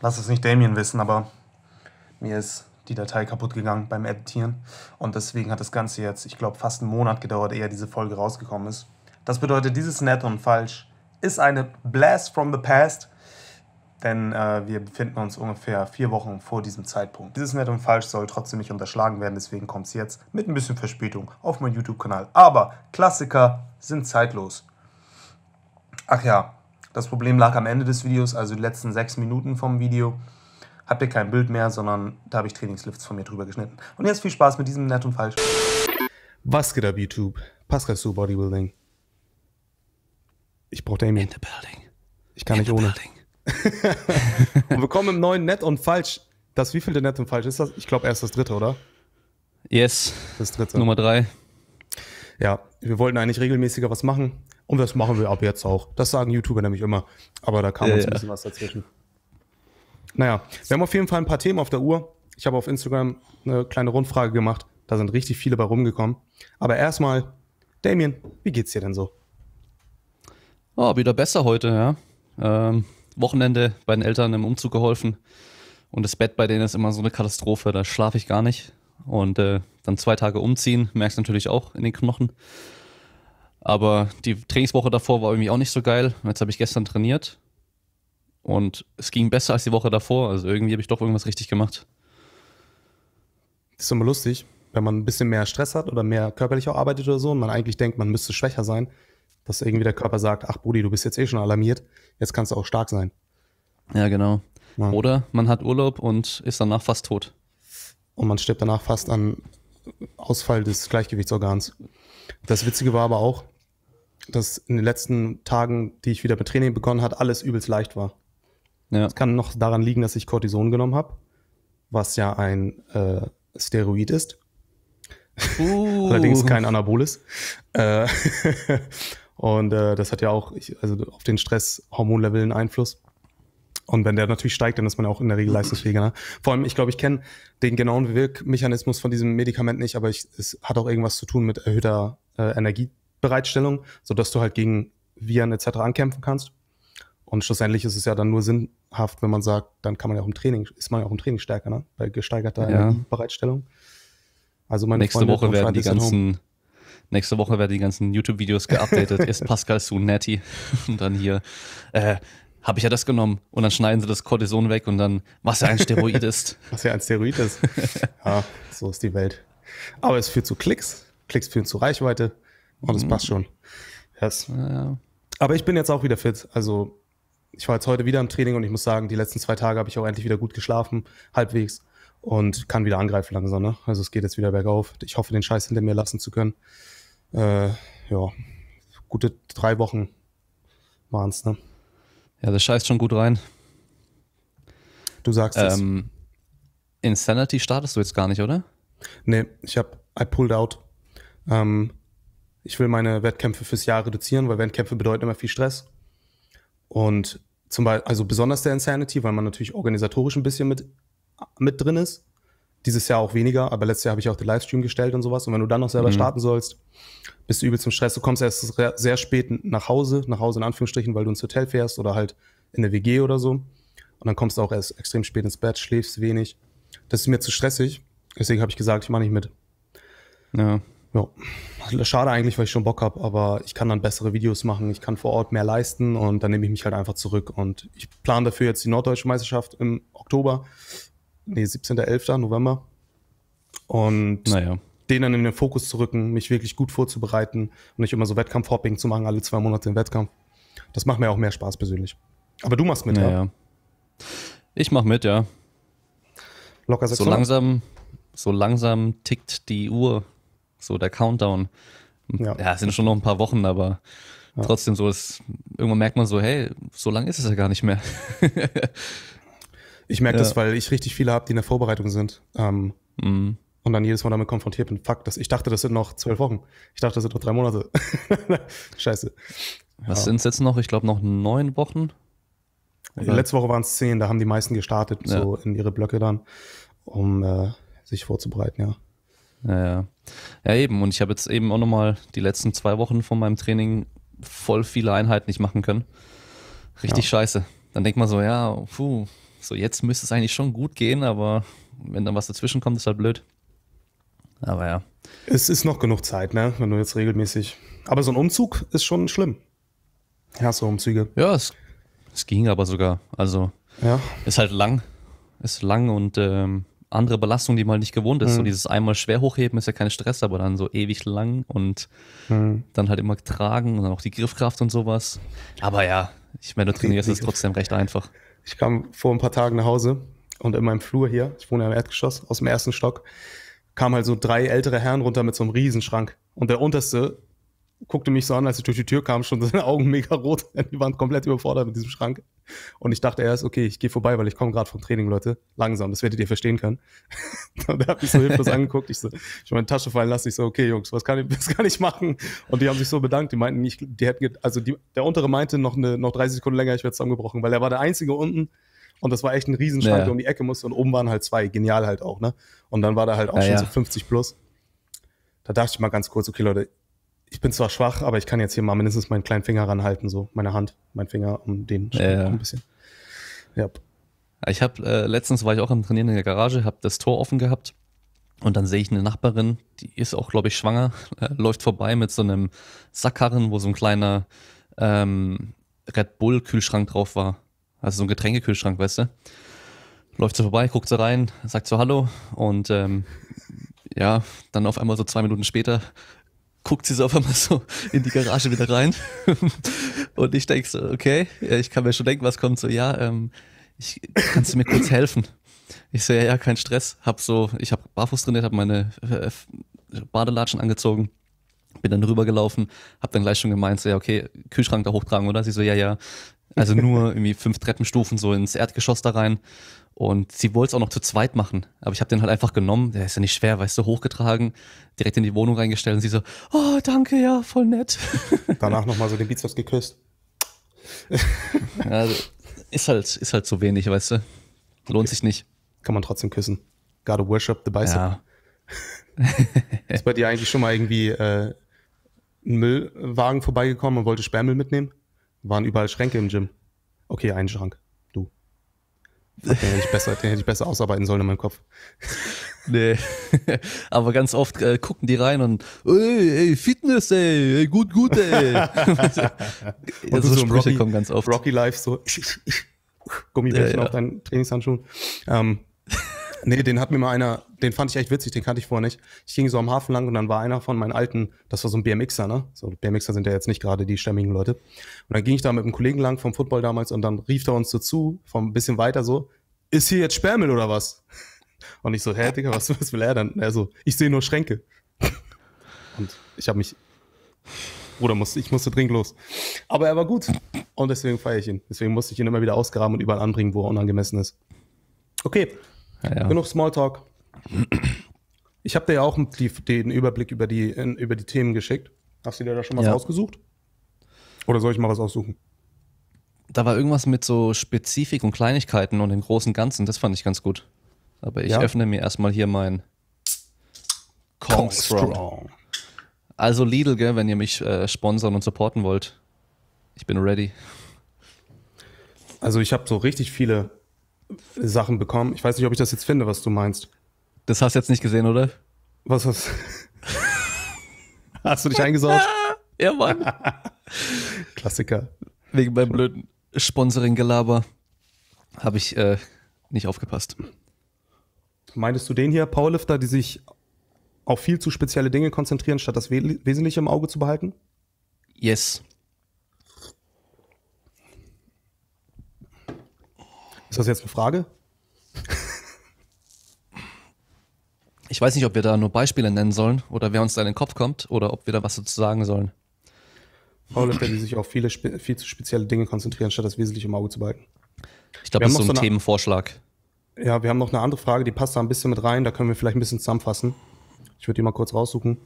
lass es nicht Damien wissen, aber mir ist die Datei kaputt gegangen beim Editieren. Und deswegen hat das Ganze jetzt, ich glaube, fast einen Monat gedauert, ehe diese Folge rausgekommen ist. Das bedeutet, dieses Nett und Falsch ist eine Blast from the Past, denn äh, wir befinden uns ungefähr vier Wochen vor diesem Zeitpunkt. Dieses Nett und Falsch soll trotzdem nicht unterschlagen werden, deswegen kommt es jetzt mit ein bisschen Verspätung auf meinen YouTube-Kanal. Aber Klassiker sind zeitlos. Ach ja, das Problem lag am Ende des Videos, also die letzten sechs Minuten vom Video. Habt ihr kein Bild mehr, sondern da habe ich Trainingslifts von mir drüber geschnitten. Und jetzt viel Spaß mit diesem Nett und Falsch. Was geht ab, YouTube? Pascal zu Bodybuilding. Ich brauche Damien. In the building. Ich kann In nicht ohne. und wir kommen im neuen Nett und Falsch. Das wievielte Nett und Falsch ist das? Ich glaube erst das dritte, oder? Yes. Das dritte. Nummer drei. Ja, wir wollten eigentlich regelmäßiger was machen. Und das machen wir ab jetzt auch. Das sagen YouTuber nämlich immer. Aber da kam ja, uns ein bisschen was dazwischen. Naja, wir haben auf jeden Fall ein paar Themen auf der Uhr. Ich habe auf Instagram eine kleine Rundfrage gemacht. Da sind richtig viele bei rumgekommen. Aber erstmal, Damien, wie geht's dir denn so? Oh, wieder besser heute, ja. Ähm, Wochenende bei den Eltern im Umzug geholfen. Und das Bett bei denen ist immer so eine Katastrophe. Da schlafe ich gar nicht. Und äh, dann zwei Tage umziehen, merkst natürlich auch in den Knochen. Aber die Trainingswoche davor war irgendwie auch nicht so geil. Jetzt habe ich gestern trainiert und es ging besser als die Woche davor. Also irgendwie habe ich doch irgendwas richtig gemacht. Das ist immer lustig, wenn man ein bisschen mehr Stress hat oder mehr körperlich auch arbeitet oder so und man eigentlich denkt, man müsste schwächer sein, dass irgendwie der Körper sagt, ach Brudi, du bist jetzt eh schon alarmiert, jetzt kannst du auch stark sein. Ja, genau. Ja. Oder man hat Urlaub und ist danach fast tot. Und man stirbt danach fast an Ausfall des Gleichgewichtsorgans. Das Witzige war aber auch, dass in den letzten Tagen, die ich wieder mit Training begonnen hat, alles übelst leicht war. Es ja. kann noch daran liegen, dass ich Cortison genommen habe, was ja ein äh, Steroid ist. Uh. Allerdings kein Anabolis. Äh, und äh, das hat ja auch ich, also auf den Stresshormonlevel einen Einfluss. Und wenn der natürlich steigt, dann ist man auch in der Regel leistungsfähiger. Ne? Vor allem, ich glaube, ich kenne den genauen Wirkmechanismus von diesem Medikament nicht, aber ich, es hat auch irgendwas zu tun mit erhöhter äh, Energie, Bereitstellung, sodass du halt gegen Viren etc. ankämpfen kannst. Und schlussendlich ist es ja dann nur sinnhaft, wenn man sagt, dann kann man ja auch im Training, ist man ja auch im Training stärker, ne? Bei gesteigerter ja. Bereitstellung. Also meine nächste Freunde, Woche werden die ganzen Nächste Woche werden die ganzen YouTube-Videos geupdatet. ist Pascal Sunetti und dann hier, äh, habe ich ja das genommen. Und dann schneiden sie das Cortison weg und dann, was ja ein Steroid ist. was ja ein Steroid ist. ja, so ist die Welt. Aber es führt zu Klicks. Klicks führen zu Reichweite. Und oh, das mhm. passt schon. Yes. Ja. Aber ich bin jetzt auch wieder fit. Also ich war jetzt heute wieder im Training und ich muss sagen, die letzten zwei Tage habe ich auch endlich wieder gut geschlafen, halbwegs. Und kann wieder angreifen langsam. Ne? Also es geht jetzt wieder bergauf. Ich hoffe, den Scheiß hinter mir lassen zu können. Äh, ja, gute drei Wochen waren es. Ne? Ja, das scheißt schon gut rein. Du sagst ähm, es. Insanity startest du jetzt gar nicht, oder? Nee, ich habe I pulled out. Ähm, ich will meine Wettkämpfe fürs Jahr reduzieren, weil Wettkämpfe bedeuten immer viel Stress. Und zum Beispiel, also besonders der Insanity, weil man natürlich organisatorisch ein bisschen mit, mit drin ist. Dieses Jahr auch weniger, aber letztes Jahr habe ich auch den Livestream gestellt und sowas. Und wenn du dann noch selber mhm. starten sollst, bist du übel zum Stress. Du kommst erst sehr spät nach Hause, nach Hause in Anführungsstrichen, weil du ins Hotel fährst oder halt in der WG oder so. Und dann kommst du auch erst extrem spät ins Bett, schläfst wenig. Das ist mir zu stressig. Deswegen habe ich gesagt, ich mache nicht mit. Ja. Ja, schade eigentlich, weil ich schon Bock habe, aber ich kann dann bessere Videos machen, ich kann vor Ort mehr leisten und dann nehme ich mich halt einfach zurück. Und ich plane dafür jetzt die Norddeutsche Meisterschaft im Oktober, nee, 17.11. November. Und naja. den dann in den Fokus zu rücken, mich wirklich gut vorzubereiten und nicht immer so Wettkampf-Hopping zu machen, alle zwei Monate im Wettkampf. Das macht mir auch mehr Spaß persönlich. Aber du machst mit, naja. ja? Ich mach mit, ja. Locker 600. So langsam, so langsam tickt die Uhr so der Countdown. Ja. ja, es sind schon noch ein paar Wochen, aber ja. trotzdem so, ist, irgendwann merkt man so, hey, so lange ist es ja gar nicht mehr. ich merke ja. das, weil ich richtig viele habe, die in der Vorbereitung sind. Ähm, mhm. Und dann jedes Mal damit konfrontiert bin, fuck, das, ich dachte, das sind noch zwölf Wochen. Ich dachte, das sind noch drei Monate. Scheiße. Was ja. sind es jetzt noch? Ich glaube, noch neun Wochen. Oder? Letzte Woche waren es zehn, da haben die meisten gestartet, so in ihre Blöcke dann, um äh, sich vorzubereiten, ja. Ja, ja. ja eben. Und ich habe jetzt eben auch nochmal die letzten zwei Wochen von meinem Training voll viele Einheiten nicht machen können. Richtig ja. scheiße. Dann denkt man so, ja, puh, so jetzt müsste es eigentlich schon gut gehen, aber wenn dann was dazwischen kommt, ist halt blöd. Aber ja. Es ist noch genug Zeit, ne? Wenn du jetzt regelmäßig. Aber so ein Umzug ist schon schlimm. Ja, so Umzüge. Ja, es, es ging aber sogar. Also ja. ist halt lang. Ist lang und ähm, andere Belastung, die man nicht gewohnt ist. Mhm. So dieses einmal schwer hochheben ist ja kein Stress, aber dann so ewig lang und mhm. dann halt immer tragen und dann auch die Griffkraft und sowas. Aber ja, ich meine, du trainierst es trotzdem recht einfach. Ich kam vor ein paar Tagen nach Hause und in meinem Flur hier, ich wohne ja im Erdgeschoss, aus dem ersten Stock, kamen halt so drei ältere Herren runter mit so einem Riesenschrank. Und der unterste guckte mich so an, als ich durch die Tür kam, schon seine Augen mega rot. Die waren komplett überfordert mit diesem Schrank. Und ich dachte erst, okay, ich gehe vorbei, weil ich komme gerade vom Training, Leute. Langsam, das werdet ihr verstehen können. Und er hat mich so hilflos angeguckt. Ich so, ich meine Tasche fallen lassen. Ich so, okay, Jungs, was kann ich, was kann ich machen? Und die haben sich so bedankt. Die meinten, ich, die hätten, also die, der untere meinte noch eine, noch 30 Sekunden länger, ich werde zusammengebrochen, weil er war der einzige unten. Und das war echt ein Riesenschrank, ja. der um die Ecke musste. Und oben waren halt zwei. Genial halt auch, ne? Und dann war da halt auch ja, schon ja. so 50 plus. Da dachte ich mal ganz kurz, okay, Leute, ich bin zwar schwach, aber ich kann jetzt hier mal mindestens meinen kleinen Finger ranhalten, so meine Hand, mein Finger um den äh, ein bisschen. Ja. Ich habe äh, letztens war ich auch im Trainieren in der Garage, habe das Tor offen gehabt und dann sehe ich eine Nachbarin, die ist auch glaube ich schwanger, äh, läuft vorbei mit so einem Sackkarren, wo so ein kleiner ähm, Red Bull Kühlschrank drauf war, also so ein Getränkekühlschrank, weißt du? Läuft sie vorbei, guckt sie rein, sagt so Hallo und ähm, ja, dann auf einmal so zwei Minuten später guckt sie so auf einmal so in die Garage wieder rein. und ich denke so, okay, ich kann mir schon denken, was kommt. So, ja, ähm, ich, kannst du mir kurz helfen? Ich so, ja, ja, kein Stress. Hab so, ich habe barfuß trainiert, habe meine äh, Badelatschen angezogen, bin dann rübergelaufen, habe dann gleich schon gemeint, so, ja, okay, Kühlschrank da hochtragen, oder? Sie so, ja, ja. Also nur irgendwie fünf Treppenstufen so ins Erdgeschoss da rein. Und sie wollte es auch noch zu zweit machen. Aber ich habe den halt einfach genommen. Der ist ja nicht schwer, weißt du, hochgetragen, direkt in die Wohnung reingestellt. Und sie so, oh, danke, ja, voll nett. Danach nochmal so den Bizeps geküsst. ja, also, ist halt, ist halt zu wenig, weißt du. Lohnt okay. sich nicht. Kann man trotzdem küssen. Gotta worship the bicep. Ja. ist bei dir eigentlich schon mal irgendwie äh, ein Müllwagen vorbeigekommen und wollte Sperrmüll mitnehmen? Waren überall Schränke im Gym. Okay, ein Schrank. Den hätte, ich besser, den hätte ich besser ausarbeiten sollen in meinem Kopf. Nee. Aber ganz oft äh, gucken die rein und ey, ey Fitness, ey, ey, gut, gut, ey. und so, so Sprüche Rocky, kommen ganz oft. Rocky Life so Gummibärchen ja, ja. auf deinen Trainingshandschuhen. Ähm, Nee, den hat mir mal einer, den fand ich echt witzig, den kannte ich vorher nicht. Ich ging so am Hafen lang und dann war einer von meinen alten, das war so ein BMXer, ne? So BMXer sind ja jetzt nicht gerade die stämmigen Leute. Und dann ging ich da mit einem Kollegen lang vom Football damals und dann rief er uns so zu, vom bisschen weiter so, ist hier jetzt Sperrmüll oder was? Und ich so, hä, Digga, was, was will er dann? Er so, ich sehe nur Schränke. Und ich habe mich, Bruder, musste, ich musste dringend los. Aber er war gut und deswegen feiere ich ihn. Deswegen musste ich ihn immer wieder ausgraben und überall anbringen, wo er unangemessen ist. Okay, ja, ja. Genug Smalltalk. Ich habe dir ja auch die, den Überblick über die, über die Themen geschickt. Hast du dir da schon was ja. ausgesucht? Oder soll ich mal was aussuchen? Da war irgendwas mit so Spezifik und Kleinigkeiten und dem großen Ganzen. Das fand ich ganz gut. Aber ich ja? öffne mir erstmal hier mein Kong Strong. Also Lidl, gell, wenn ihr mich äh, sponsern und supporten wollt. Ich bin ready. Also ich habe so richtig viele Sachen bekommen. Ich weiß nicht, ob ich das jetzt finde, was du meinst. Das hast du jetzt nicht gesehen, oder? Was hast Hast du dich eingesaut? ja, Mann. Klassiker. Wegen meinem blöden Sponsoring-Gelaber habe ich äh, nicht aufgepasst. Meintest du den hier, Powerlifter, die sich auf viel zu spezielle Dinge konzentrieren, statt das Wesentliche im Auge zu behalten? Yes. Ist das jetzt eine Frage? Ich weiß nicht, ob wir da nur Beispiele nennen sollen oder wer uns da in den Kopf kommt oder ob wir da was dazu sagen sollen. Powerlifter, die sich auf viele, viel zu spezielle Dinge konzentrieren, statt das Wesentliche im Auge zu behalten. Ich glaube, das ist so ein eine, Themenvorschlag. Ja, wir haben noch eine andere Frage, die passt da ein bisschen mit rein, da können wir vielleicht ein bisschen zusammenfassen. Ich würde die mal kurz raussuchen.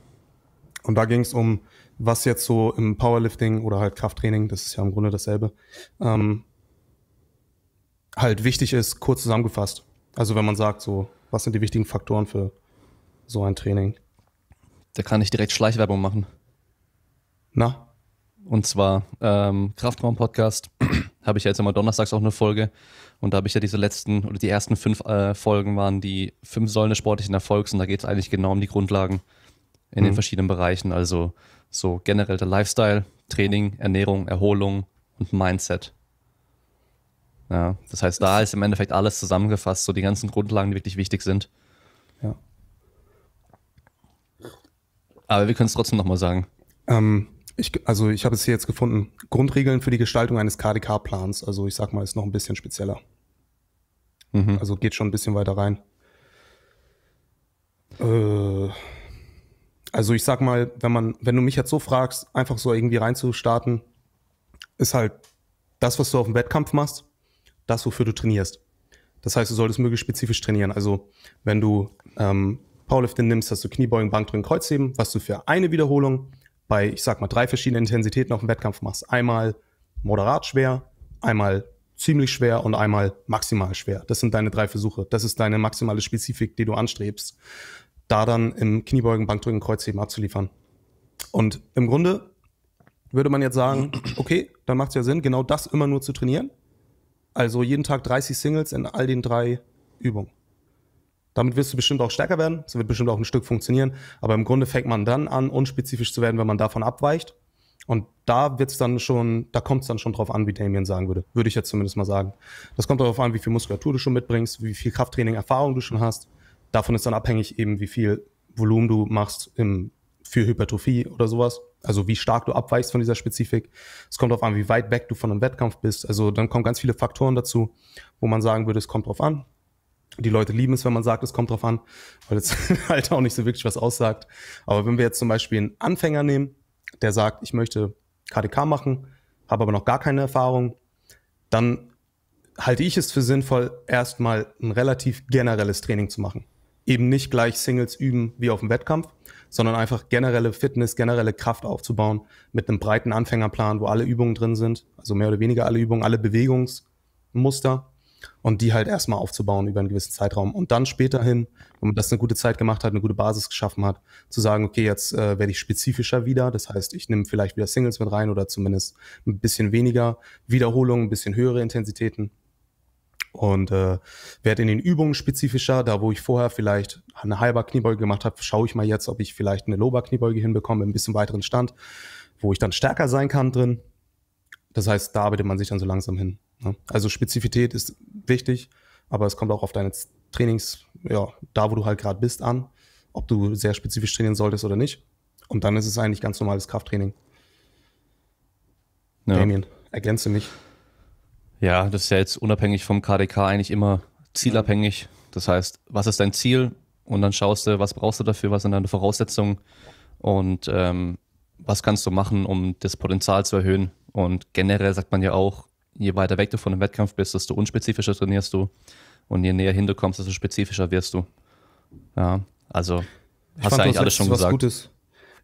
Und da ging es um, was jetzt so im Powerlifting oder halt Krafttraining, das ist ja im Grunde dasselbe, ähm, halt wichtig ist, kurz zusammengefasst. Also wenn man sagt, so, was sind die wichtigen Faktoren für so ein Training? Da kann ich direkt Schleichwerbung machen. Na? Und zwar ähm, Kraftraum-Podcast habe ich ja jetzt immer donnerstags auch eine Folge. Und da habe ich ja diese letzten oder die ersten fünf äh, Folgen waren die fünf Säulen des sportlichen Erfolgs. Und da geht es eigentlich genau um die Grundlagen in mhm. den verschiedenen Bereichen. Also so generell der Lifestyle, Training, Ernährung, Erholung und Mindset. Ja, das heißt, da ist im Endeffekt alles zusammengefasst, so die ganzen Grundlagen, die wirklich wichtig sind. Ja. Aber wir können es trotzdem nochmal sagen. Ähm, ich, also ich habe es hier jetzt gefunden. Grundregeln für die Gestaltung eines KDK-Plans. Also ich sag mal, ist noch ein bisschen spezieller. Mhm. Also geht schon ein bisschen weiter rein. Äh, also ich sag mal, wenn man, wenn du mich jetzt so fragst, einfach so irgendwie reinzustarten, ist halt das, was du auf dem Wettkampf machst, das, wofür du trainierst. Das heißt, du solltest möglichst spezifisch trainieren. Also wenn du ähm, Powerlifting nimmst, hast du Kniebeugen, Bankdrücken, Kreuzheben, was du für eine Wiederholung bei, ich sag mal, drei verschiedenen Intensitäten auf dem Wettkampf machst. Einmal moderat schwer, einmal ziemlich schwer und einmal maximal schwer. Das sind deine drei Versuche. Das ist deine maximale Spezifik, die du anstrebst. Da dann im Kniebeugen, Bankdrücken, Kreuzheben abzuliefern. Und im Grunde würde man jetzt sagen, okay, dann macht es ja Sinn, genau das immer nur zu trainieren. Also jeden Tag 30 Singles in all den drei Übungen. Damit wirst du bestimmt auch stärker werden, es wird bestimmt auch ein Stück funktionieren, aber im Grunde fängt man dann an, unspezifisch zu werden, wenn man davon abweicht. Und da wird's dann schon, da kommt es dann schon drauf an, wie Damien sagen würde. Würde ich jetzt zumindest mal sagen. Das kommt darauf an, wie viel Muskulatur du schon mitbringst, wie viel Krafttraining, Erfahrung du schon hast. Davon ist dann abhängig eben, wie viel Volumen du machst im für Hypertrophie oder sowas. Also wie stark du abweichst von dieser Spezifik. Es kommt darauf an, wie weit weg du von einem Wettkampf bist. Also dann kommen ganz viele Faktoren dazu, wo man sagen würde, es kommt drauf an. Die Leute lieben es, wenn man sagt, es kommt drauf an, weil es halt auch nicht so wirklich was aussagt. Aber wenn wir jetzt zum Beispiel einen Anfänger nehmen, der sagt, ich möchte KDK machen, habe aber noch gar keine Erfahrung, dann halte ich es für sinnvoll, erstmal ein relativ generelles Training zu machen eben nicht gleich Singles üben wie auf dem Wettkampf, sondern einfach generelle Fitness, generelle Kraft aufzubauen mit einem breiten Anfängerplan, wo alle Übungen drin sind, also mehr oder weniger alle Übungen, alle Bewegungsmuster und die halt erstmal aufzubauen über einen gewissen Zeitraum und dann später hin, wenn man das eine gute Zeit gemacht hat, eine gute Basis geschaffen hat, zu sagen, okay, jetzt äh, werde ich spezifischer wieder, das heißt, ich nehme vielleicht wieder Singles mit rein oder zumindest ein bisschen weniger Wiederholungen, ein bisschen höhere Intensitäten und äh, werde in den Übungen spezifischer. Da, wo ich vorher vielleicht eine halber Kniebeuge gemacht habe, schaue ich mal jetzt, ob ich vielleicht eine lober Kniebeuge hinbekomme, ein bisschen weiteren Stand, wo ich dann stärker sein kann drin. Das heißt, da arbeitet man sich dann so langsam hin. Ne? Also Spezifität ist wichtig, aber es kommt auch auf deine Trainings, ja, da, wo du halt gerade bist, an, ob du sehr spezifisch trainieren solltest oder nicht. Und dann ist es eigentlich ganz normales Krafttraining. Ja. Damien, ergänze mich. Ja, das ist ja jetzt unabhängig vom KDK eigentlich immer zielabhängig. Das heißt, was ist dein Ziel? Und dann schaust du, was brauchst du dafür, was sind deine Voraussetzungen und ähm, was kannst du machen, um das Potenzial zu erhöhen. Und generell sagt man ja auch, je weiter weg du von dem Wettkampf bist, desto unspezifischer trainierst du und je näher hin du kommst, desto spezifischer wirst du. Ja, also ich hast du eigentlich alles schon gesagt. was Gutes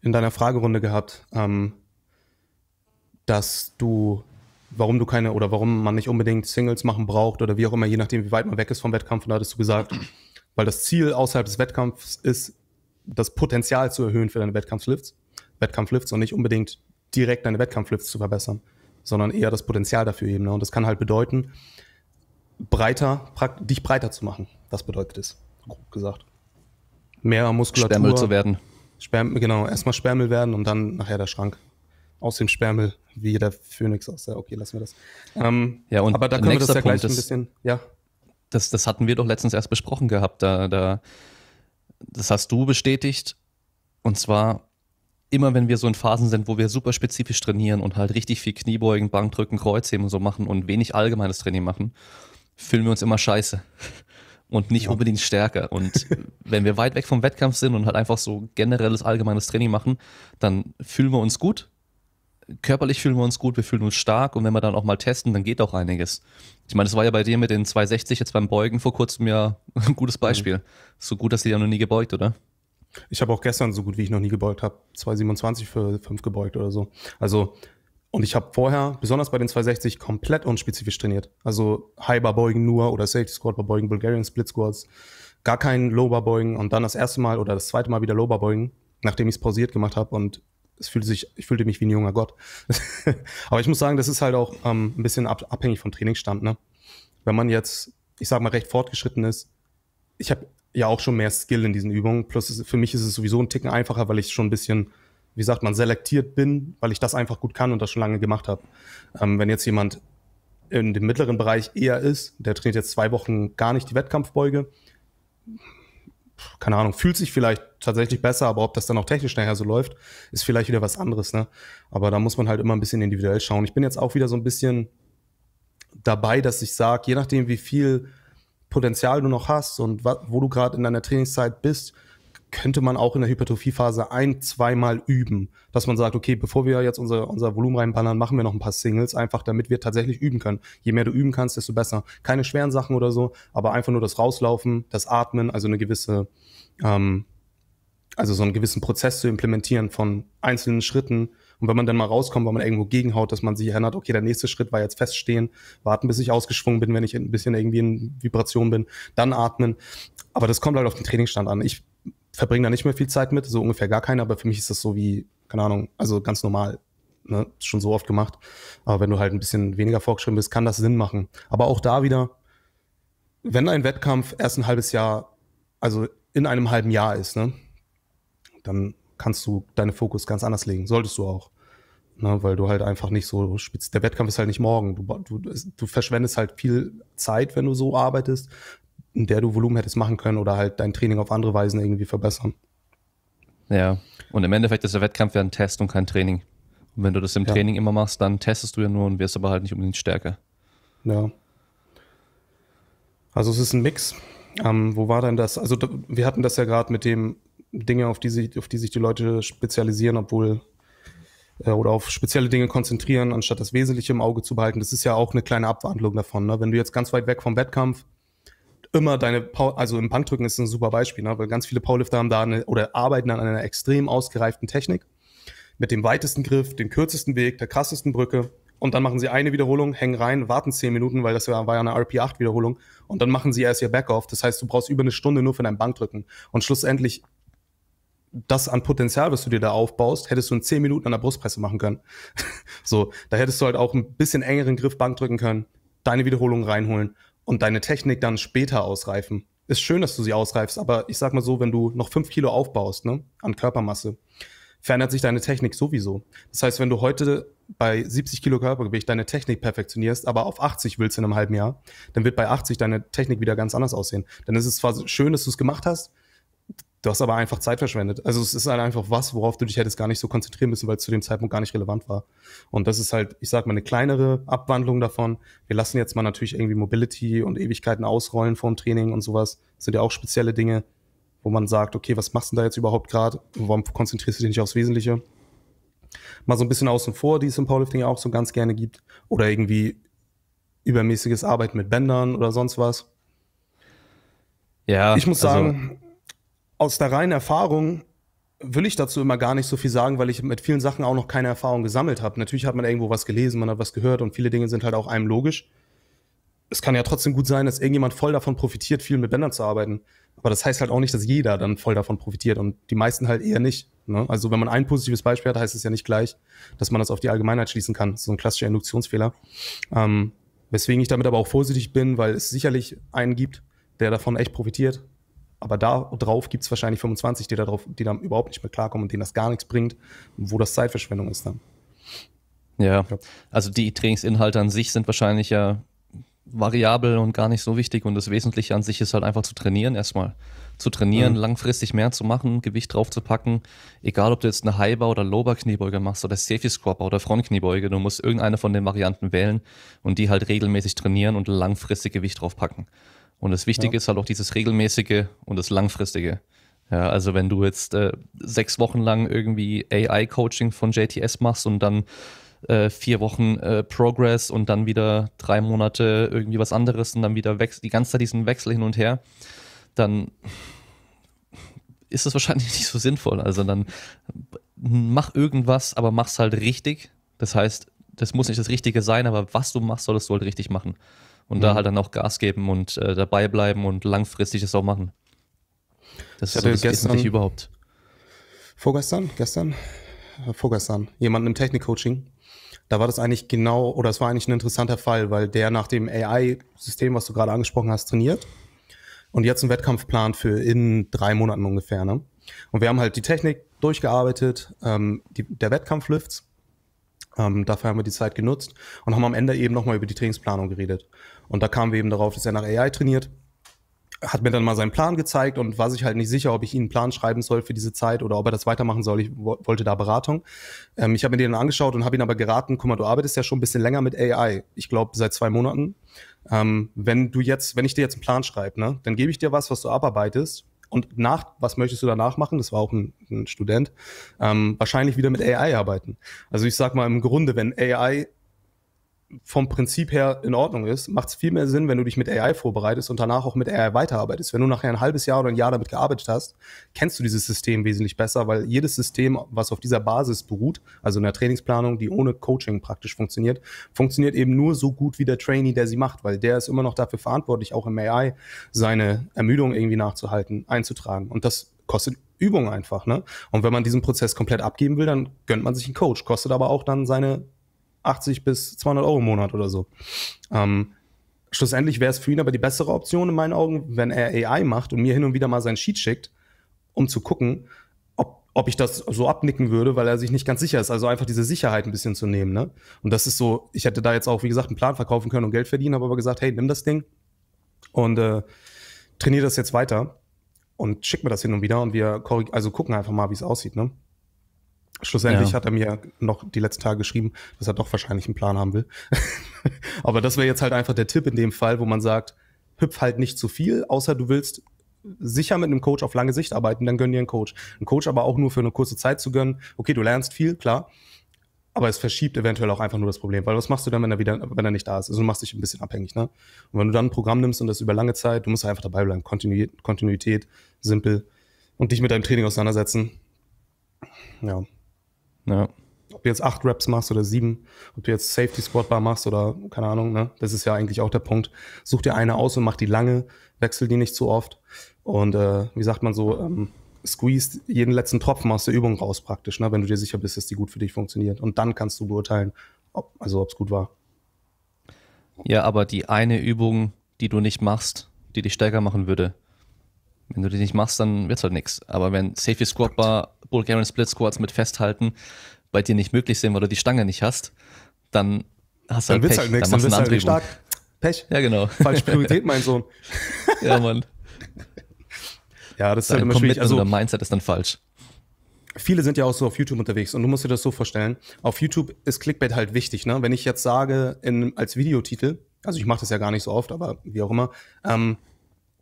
in deiner Fragerunde gehabt, ähm, dass du warum du keine oder warum man nicht unbedingt Singles machen braucht oder wie auch immer, je nachdem, wie weit man weg ist vom Wettkampf. Und da hattest du gesagt, weil das Ziel außerhalb des Wettkampfs ist, das Potenzial zu erhöhen für deine Wettkampflifts, Wettkampflifts und nicht unbedingt direkt deine Wettkampflifts zu verbessern, sondern eher das Potenzial dafür eben. Ne? Und das kann halt bedeuten, breiter, dich breiter zu machen. Das bedeutet es, grob gesagt. Mehr Muskulatur. Spermel zu werden. Sperm, genau, erstmal Spermel werden und dann nachher der Schrank aus dem Sperrmüll, wie der Phönix aus der, okay, lassen wir das. Ähm, ja, und aber da können wir das ja gleich Punkt ein bisschen, ja. Das, das hatten wir doch letztens erst besprochen gehabt, da, da, das hast du bestätigt, und zwar immer, wenn wir so in Phasen sind, wo wir super spezifisch trainieren und halt richtig viel Kniebeugen, Bankdrücken, Kreuzheben und so machen und wenig allgemeines Training machen, fühlen wir uns immer scheiße und nicht ja. unbedingt stärker. Und wenn wir weit weg vom Wettkampf sind und halt einfach so generelles allgemeines Training machen, dann fühlen wir uns gut, körperlich fühlen wir uns gut, wir fühlen uns stark und wenn wir dann auch mal testen, dann geht auch einiges. Ich meine, das war ja bei dir mit den 260 jetzt beim Beugen vor kurzem ja ein gutes Beispiel. Mhm. So gut, dass du ja noch nie gebeugt, oder? Ich habe auch gestern so gut wie ich noch nie gebeugt habe, 227 für 5 gebeugt oder so. Also und ich habe vorher, besonders bei den 260, komplett unspezifisch trainiert. Also High Bar Beugen nur oder Safety Squat Bar Beugen, Bulgarian Split Squats, gar kein Low Bar Beugen und dann das erste Mal oder das zweite Mal wieder Low Bar Beugen, nachdem ich es pausiert gemacht habe und es fühlte sich, ich fühlte mich wie ein junger Gott. Aber ich muss sagen, das ist halt auch ähm, ein bisschen ab, abhängig vom Trainingsstand. Ne? Wenn man jetzt, ich sag mal, recht fortgeschritten ist, ich habe ja auch schon mehr Skill in diesen Übungen. Plus ist, für mich ist es sowieso ein Ticken einfacher, weil ich schon ein bisschen, wie sagt man, selektiert bin, weil ich das einfach gut kann und das schon lange gemacht habe. Ähm, wenn jetzt jemand in dem mittleren Bereich eher ist, der trainiert jetzt zwei Wochen gar nicht die Wettkampfbeuge, keine Ahnung, fühlt sich vielleicht tatsächlich besser, aber ob das dann auch technisch nachher so läuft, ist vielleicht wieder was anderes. Ne? Aber da muss man halt immer ein bisschen individuell schauen. Ich bin jetzt auch wieder so ein bisschen dabei, dass ich sage, je nachdem, wie viel Potenzial du noch hast und wo du gerade in deiner Trainingszeit bist, könnte man auch in der Hypertrophiephase ein, zweimal üben, dass man sagt, okay, bevor wir jetzt unser, unser Volumen reinballern, machen wir noch ein paar Singles, einfach damit wir tatsächlich üben können. Je mehr du üben kannst, desto besser. Keine schweren Sachen oder so, aber einfach nur das Rauslaufen, das Atmen, also eine gewisse, ähm, also so einen gewissen Prozess zu implementieren von einzelnen Schritten. Und wenn man dann mal rauskommt, weil man irgendwo gegenhaut, dass man sich erinnert, okay, der nächste Schritt war jetzt feststehen, warten, bis ich ausgeschwungen bin, wenn ich ein bisschen irgendwie in Vibration bin, dann atmen. Aber das kommt halt auf den Trainingsstand an. Ich verbringe da nicht mehr viel Zeit mit, so ungefähr gar keine, aber für mich ist das so wie, keine Ahnung, also ganz normal. Ne? Schon so oft gemacht. Aber wenn du halt ein bisschen weniger vorgeschrieben bist, kann das Sinn machen. Aber auch da wieder, wenn ein Wettkampf erst ein halbes Jahr, also in einem halben Jahr ist, ne, dann kannst du deinen Fokus ganz anders legen. Solltest du auch. Ne, weil du halt einfach nicht so spitz. Der Wettkampf ist halt nicht morgen. Du, du, du, verschwendest halt viel Zeit, wenn du so arbeitest in der du Volumen hättest machen können oder halt dein Training auf andere Weisen irgendwie verbessern. Ja, und im Endeffekt ist der Wettkampf ja ein Test und kein Training. Und wenn du das im ja. Training immer machst, dann testest du ja nur und wirst aber halt nicht unbedingt stärker. Ja. Also es ist ein Mix. Ähm, wo war denn das? Also wir hatten das ja gerade mit dem Dinge, auf die, sich, auf die sich die Leute spezialisieren, obwohl äh, oder auf spezielle Dinge konzentrieren, anstatt das Wesentliche im Auge zu behalten. Das ist ja auch eine kleine Abwandlung davon. Ne? Wenn du jetzt ganz weit weg vom Wettkampf immer deine, Pow also im Bankdrücken ist ein super Beispiel, ne? weil ganz viele Powerlifter haben da eine, oder arbeiten an einer extrem ausgereiften Technik mit dem weitesten Griff, dem kürzesten Weg, der krassesten Brücke und dann machen sie eine Wiederholung, hängen rein, warten zehn Minuten, weil das war ja eine RP8-Wiederholung und dann machen sie erst ihr Backoff. Das heißt, du brauchst über eine Stunde nur für dein Bankdrücken und schlussendlich das an Potenzial, was du dir da aufbaust, hättest du in 10 Minuten an der Brustpresse machen können. so, da hättest du halt auch ein bisschen engeren Griff Bank drücken können, deine Wiederholung reinholen und deine Technik dann später ausreifen. Ist schön, dass du sie ausreifst, aber ich sag mal so, wenn du noch fünf Kilo aufbaust ne, an Körpermasse, verändert sich deine Technik sowieso. Das heißt, wenn du heute bei 70 Kilo Körpergewicht deine Technik perfektionierst, aber auf 80 willst in einem halben Jahr, dann wird bei 80 deine Technik wieder ganz anders aussehen. Dann ist es zwar schön, dass du es gemacht hast, Du hast aber einfach Zeit verschwendet. Also es ist halt einfach was, worauf du dich hättest gar nicht so konzentrieren müssen, weil es zu dem Zeitpunkt gar nicht relevant war. Und das ist halt, ich sag mal, eine kleinere Abwandlung davon. Wir lassen jetzt mal natürlich irgendwie Mobility und Ewigkeiten ausrollen vorm Training und sowas. Das sind ja auch spezielle Dinge, wo man sagt, okay, was machst du denn da jetzt überhaupt gerade? Warum konzentrierst du dich nicht aufs Wesentliche? Mal so ein bisschen außen vor, die es im Powerlifting auch so ganz gerne gibt. Oder irgendwie übermäßiges Arbeiten mit Bändern oder sonst was. Ja. Ich muss sagen, also aus der reinen Erfahrung will ich dazu immer gar nicht so viel sagen, weil ich mit vielen Sachen auch noch keine Erfahrung gesammelt habe. Natürlich hat man irgendwo was gelesen, man hat was gehört und viele Dinge sind halt auch einem logisch. Es kann ja trotzdem gut sein, dass irgendjemand voll davon profitiert, viel mit Bändern zu arbeiten. Aber das heißt halt auch nicht, dass jeder dann voll davon profitiert und die meisten halt eher nicht. Ne? Also wenn man ein positives Beispiel hat, heißt es ja nicht gleich, dass man das auf die Allgemeinheit schließen kann. so ein klassischer Induktionsfehler. Ähm, weswegen ich damit aber auch vorsichtig bin, weil es sicherlich einen gibt, der davon echt profitiert aber da drauf gibt es wahrscheinlich 25, die da, drauf, die da überhaupt nicht mehr klarkommen und denen das gar nichts bringt, wo das Zeitverschwendung ist dann. Ja, also die Trainingsinhalte an sich sind wahrscheinlich ja variabel und gar nicht so wichtig und das Wesentliche an sich ist halt einfach zu trainieren erstmal. Zu trainieren, mhm. langfristig mehr zu machen, Gewicht drauf zu packen, egal ob du jetzt eine high oder Lower Kniebeuge machst oder Safety Squat oder Frontkniebeuge, du musst irgendeine von den Varianten wählen und die halt regelmäßig trainieren und langfristig Gewicht drauf packen. Und das Wichtige ja. ist halt auch dieses regelmäßige und das langfristige. Ja, also wenn du jetzt äh, sechs Wochen lang irgendwie AI-Coaching von JTS machst und dann äh, vier Wochen äh, Progress und dann wieder drei Monate irgendwie was anderes und dann wieder die ganze Zeit diesen Wechsel hin und her, dann ist das wahrscheinlich nicht so sinnvoll. Also dann mach irgendwas, aber mach's halt richtig. Das heißt, das muss nicht das Richtige sein, aber was du machst, solltest du halt richtig machen und mhm. da halt dann auch Gas geben und äh, dabei bleiben und langfristig das auch machen. Das ich ist so das gestern, Wesentliche überhaupt. Vorgestern, gestern, äh, vorgestern, jemanden im Technikcoaching. Da war das eigentlich genau, oder es war eigentlich ein interessanter Fall, weil der nach dem AI-System, was du gerade angesprochen hast, trainiert und jetzt einen Wettkampf plant für in drei Monaten ungefähr. Ne? Und wir haben halt die Technik durchgearbeitet, ähm, die, der Wettkampflifts. Ähm, dafür haben wir die Zeit genutzt und haben am Ende eben nochmal über die Trainingsplanung geredet. Und da kamen wir eben darauf, dass er nach AI trainiert. Hat mir dann mal seinen Plan gezeigt und war sich halt nicht sicher, ob ich ihn einen Plan schreiben soll für diese Zeit oder ob er das weitermachen soll. Ich wollte da Beratung. Ähm, ich habe mir den dann angeschaut und habe ihn aber geraten, guck mal, du arbeitest ja schon ein bisschen länger mit AI. Ich glaube, seit zwei Monaten. Ähm, wenn du jetzt, wenn ich dir jetzt einen Plan schreibe, ne, dann gebe ich dir was, was du abarbeitest. Und nach, was möchtest du danach machen? Das war auch ein, ein Student. Ähm, wahrscheinlich wieder mit AI arbeiten. Also ich sag mal im Grunde, wenn AI vom Prinzip her in Ordnung ist, macht es viel mehr Sinn, wenn du dich mit AI vorbereitest und danach auch mit AI weiterarbeitest. Wenn du nachher ein halbes Jahr oder ein Jahr damit gearbeitet hast, kennst du dieses System wesentlich besser, weil jedes System, was auf dieser Basis beruht, also in der Trainingsplanung, die ohne Coaching praktisch funktioniert, funktioniert eben nur so gut wie der Trainee, der sie macht, weil der ist immer noch dafür verantwortlich, auch im AI seine Ermüdung irgendwie nachzuhalten, einzutragen. Und das kostet Übung einfach. Ne? Und wenn man diesen Prozess komplett abgeben will, dann gönnt man sich einen Coach, kostet aber auch dann seine 80 bis 200 Euro im Monat oder so. Ähm, schlussendlich wäre es für ihn aber die bessere Option in meinen Augen, wenn er AI macht und mir hin und wieder mal sein Sheet schickt, um zu gucken, ob, ob ich das so abnicken würde, weil er sich nicht ganz sicher ist. Also einfach diese Sicherheit ein bisschen zu nehmen. Ne? Und das ist so, ich hätte da jetzt auch, wie gesagt, einen Plan verkaufen können und Geld verdienen, habe aber gesagt, hey, nimm das Ding und äh, trainiere das jetzt weiter und schick mir das hin und wieder und wir also gucken einfach mal, wie es aussieht. Ne? Schlussendlich ja. hat er mir noch die letzten Tage geschrieben, dass er doch wahrscheinlich einen Plan haben will. Aber das wäre jetzt halt einfach der Tipp in dem Fall, wo man sagt, hüpf halt nicht zu viel, außer du willst sicher mit einem Coach auf lange Sicht arbeiten, dann gönn dir einen Coach. Ein Coach aber auch nur für eine kurze Zeit zu gönnen. Okay, du lernst viel, klar. Aber es verschiebt eventuell auch einfach nur das Problem. Weil was machst du dann, wenn er wieder, wenn er nicht da ist? Also du machst dich ein bisschen abhängig, ne? Und wenn du dann ein Programm nimmst und das über lange Zeit, du musst einfach dabei bleiben. Kontinuität, Kontinuität simpel. Und dich mit deinem Training auseinandersetzen. Ja, ja. Ob du jetzt acht Raps machst oder sieben, ob du jetzt Safety Squat Bar machst oder keine Ahnung, ne? Das ist ja eigentlich auch der Punkt. Such dir eine aus und mach die lange, wechsel die nicht zu oft. Und äh, wie sagt man so, ähm, squeezed jeden letzten Tropfen aus der Übung raus praktisch, ne? wenn du dir sicher bist, dass die gut für dich funktioniert. Und dann kannst du beurteilen, ob es also gut war. Ja, aber die eine Übung, die du nicht machst, die dich stärker machen würde, wenn du die nicht machst, dann wird es halt nichts. Aber wenn Safety Squat Bar Bulgarian Split Squats mit festhalten bei dir nicht möglich sind, weil du die Stange nicht hast, dann hast du dann halt Pech. Halt nix, dann machst du eine halt andere stark. Pech. Ja, genau. Falsche Priorität, mein Sohn. ja, Mann. Ja, das ist Dein halt immer schwierig. Also, Mindset ist dann falsch. Viele sind ja auch so auf YouTube unterwegs und du musst dir das so vorstellen. Auf YouTube ist Clickbait halt wichtig. Ne? Wenn ich jetzt sage, in, als Videotitel, also ich mache das ja gar nicht so oft, aber wie auch immer, ähm,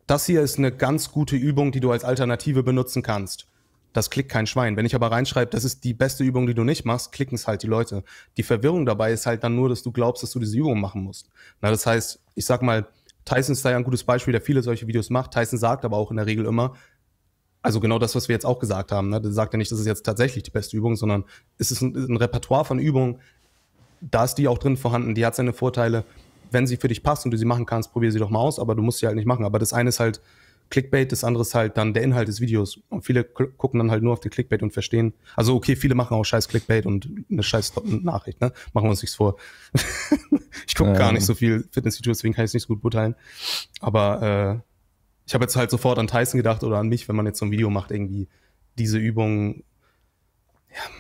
das hier ist eine ganz gute Übung, die du als Alternative benutzen kannst. Das klickt kein Schwein. Wenn ich aber reinschreibe, das ist die beste Übung, die du nicht machst, klicken es halt die Leute. Die Verwirrung dabei ist halt dann nur, dass du glaubst, dass du diese Übung machen musst. Na, das heißt, ich sag mal, Tyson ist da ja ein gutes Beispiel, der viele solche Videos macht. Tyson sagt aber auch in der Regel immer, also genau das, was wir jetzt auch gesagt haben. Ne? Da sagt ja nicht, das ist jetzt tatsächlich die beste Übung, sondern es ist ein, ein Repertoire von Übungen. Da ist die auch drin vorhanden, die hat seine Vorteile. Wenn sie für dich passt und du sie machen kannst, probier sie doch mal aus, aber du musst sie halt nicht machen. Aber das eine ist halt, Clickbait, das andere ist halt dann der Inhalt des Videos. Und viele gucken dann halt nur auf den Clickbait und verstehen. Also okay, viele machen auch scheiß Clickbait und eine scheiß Nachricht, ne? Machen wir uns nichts vor. ich gucke ähm. gar nicht ähm. so viel Fitnessvideos, deswegen kann ich es nicht so gut beurteilen. Aber äh, ich habe jetzt halt sofort an Tyson gedacht oder an mich, wenn man jetzt so ein Video macht, irgendwie diese Übung.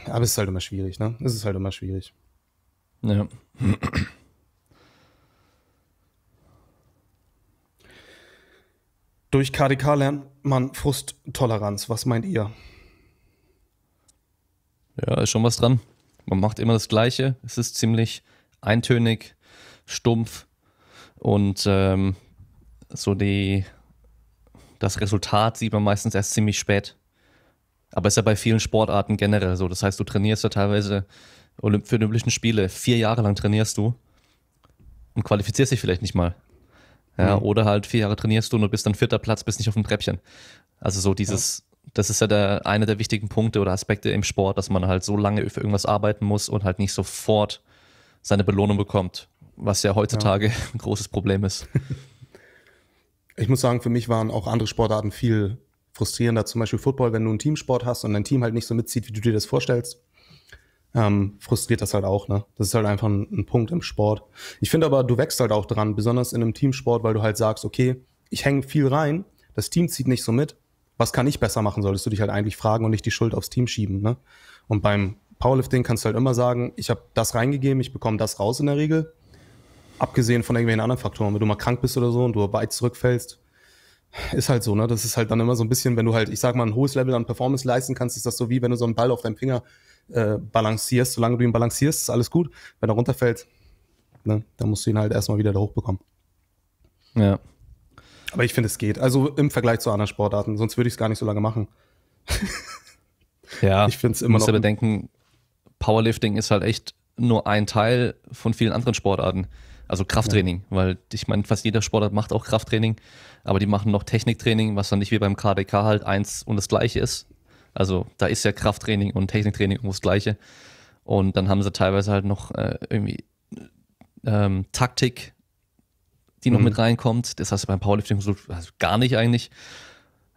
Ja, aber es ist halt immer schwierig, ne? Es ist halt immer schwierig. Ja. Durch KDK lernt man Frusttoleranz. Was meint ihr? Ja, ist schon was dran. Man macht immer das Gleiche. Es ist ziemlich eintönig, stumpf und ähm, so die das Resultat sieht man meistens erst ziemlich spät. Aber ist ja bei vielen Sportarten generell so. Das heißt, du trainierst ja teilweise für die Olympischen Spiele vier Jahre lang trainierst du und qualifizierst dich vielleicht nicht mal. Ja, mhm. Oder halt vier Jahre trainierst du und bist dann vierter Platz, bist nicht auf dem Treppchen. Also so dieses, ja. das ist ja der, einer der wichtigen Punkte oder Aspekte im Sport, dass man halt so lange für irgendwas arbeiten muss und halt nicht sofort seine Belohnung bekommt, was ja heutzutage ja. ein großes Problem ist. Ich muss sagen, für mich waren auch andere Sportarten viel frustrierender. Zum Beispiel Football, wenn du einen Teamsport hast und dein Team halt nicht so mitzieht, wie du dir das vorstellst, ähm, frustriert das halt auch. Ne? Das ist halt einfach ein, ein Punkt im Sport. Ich finde aber, du wächst halt auch dran, besonders in einem Teamsport, weil du halt sagst, okay, ich hänge viel rein, das Team zieht nicht so mit. Was kann ich besser machen? Solltest du dich halt eigentlich fragen und nicht die Schuld aufs Team schieben. Ne? Und beim Powerlifting kannst du halt immer sagen, ich habe das reingegeben, ich bekomme das raus in der Regel. Abgesehen von irgendwelchen anderen Faktoren, wenn du mal krank bist oder so und du weit zurückfällst, ist halt so, ne? Das ist halt dann immer so ein bisschen, wenn du halt, ich sag mal, ein hohes Level an Performance leisten kannst, ist das so wie, wenn du so einen Ball auf deinem Finger äh, balancierst. Solange du ihn balancierst, ist alles gut. Wenn er runterfällt, ne, dann musst du ihn halt erstmal wieder da hochbekommen. Ja. Aber ich finde, es geht. Also im Vergleich zu anderen Sportarten, sonst würde ich es gar nicht so lange machen. ja. Ich finde es immer noch. bedenken, Powerlifting ist halt echt nur ein Teil von vielen anderen Sportarten. Also Krafttraining, ja. weil ich meine, fast jeder Sportart macht auch Krafttraining aber die machen noch Techniktraining, was dann nicht wie beim KDK halt eins und das gleiche ist. Also da ist ja Krafttraining und Techniktraining irgendwo das gleiche. Und dann haben sie teilweise halt noch äh, irgendwie ähm, Taktik, die noch mhm. mit reinkommt. Das heißt beim Powerlifting so also gar nicht eigentlich.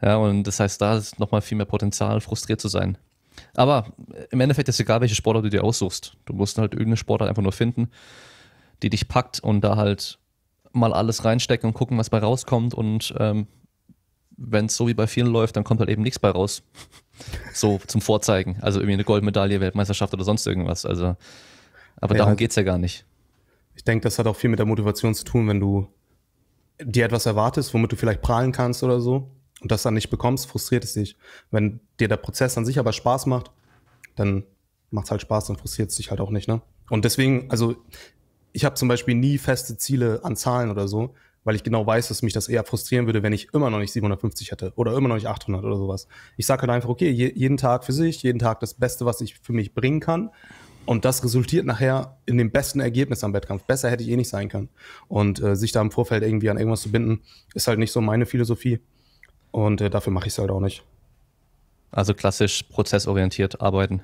Ja, und das heißt, da ist nochmal viel mehr Potenzial, frustriert zu sein. Aber äh, im Endeffekt ist es egal, welche Sportart du dir aussuchst. Du musst halt irgendeine Sportart einfach nur finden, die dich packt und da halt mal alles reinstecken und gucken, was bei rauskommt. Und ähm, wenn es so wie bei vielen läuft, dann kommt halt eben nichts bei raus. so zum Vorzeigen. Also irgendwie eine Goldmedaille, Weltmeisterschaft oder sonst irgendwas. Also, aber ja, darum halt geht es ja gar nicht. Ich denke, das hat auch viel mit der Motivation zu tun, wenn du dir etwas erwartest, womit du vielleicht prahlen kannst oder so und das dann nicht bekommst, frustriert es dich. Wenn dir der Prozess an sich aber Spaß macht, dann macht es halt Spaß, dann frustriert es dich halt auch nicht, ne? Und deswegen, also ich habe zum Beispiel nie feste Ziele an Zahlen oder so, weil ich genau weiß, dass mich das eher frustrieren würde, wenn ich immer noch nicht 750 hätte oder immer noch nicht 800 oder sowas. Ich sage halt einfach, okay, je, jeden Tag für sich, jeden Tag das Beste, was ich für mich bringen kann. Und das resultiert nachher in dem besten Ergebnis am Wettkampf. Besser hätte ich eh nicht sein können. Und äh, sich da im Vorfeld irgendwie an irgendwas zu binden, ist halt nicht so meine Philosophie. Und äh, dafür mache ich es halt auch nicht. Also klassisch prozessorientiert arbeiten.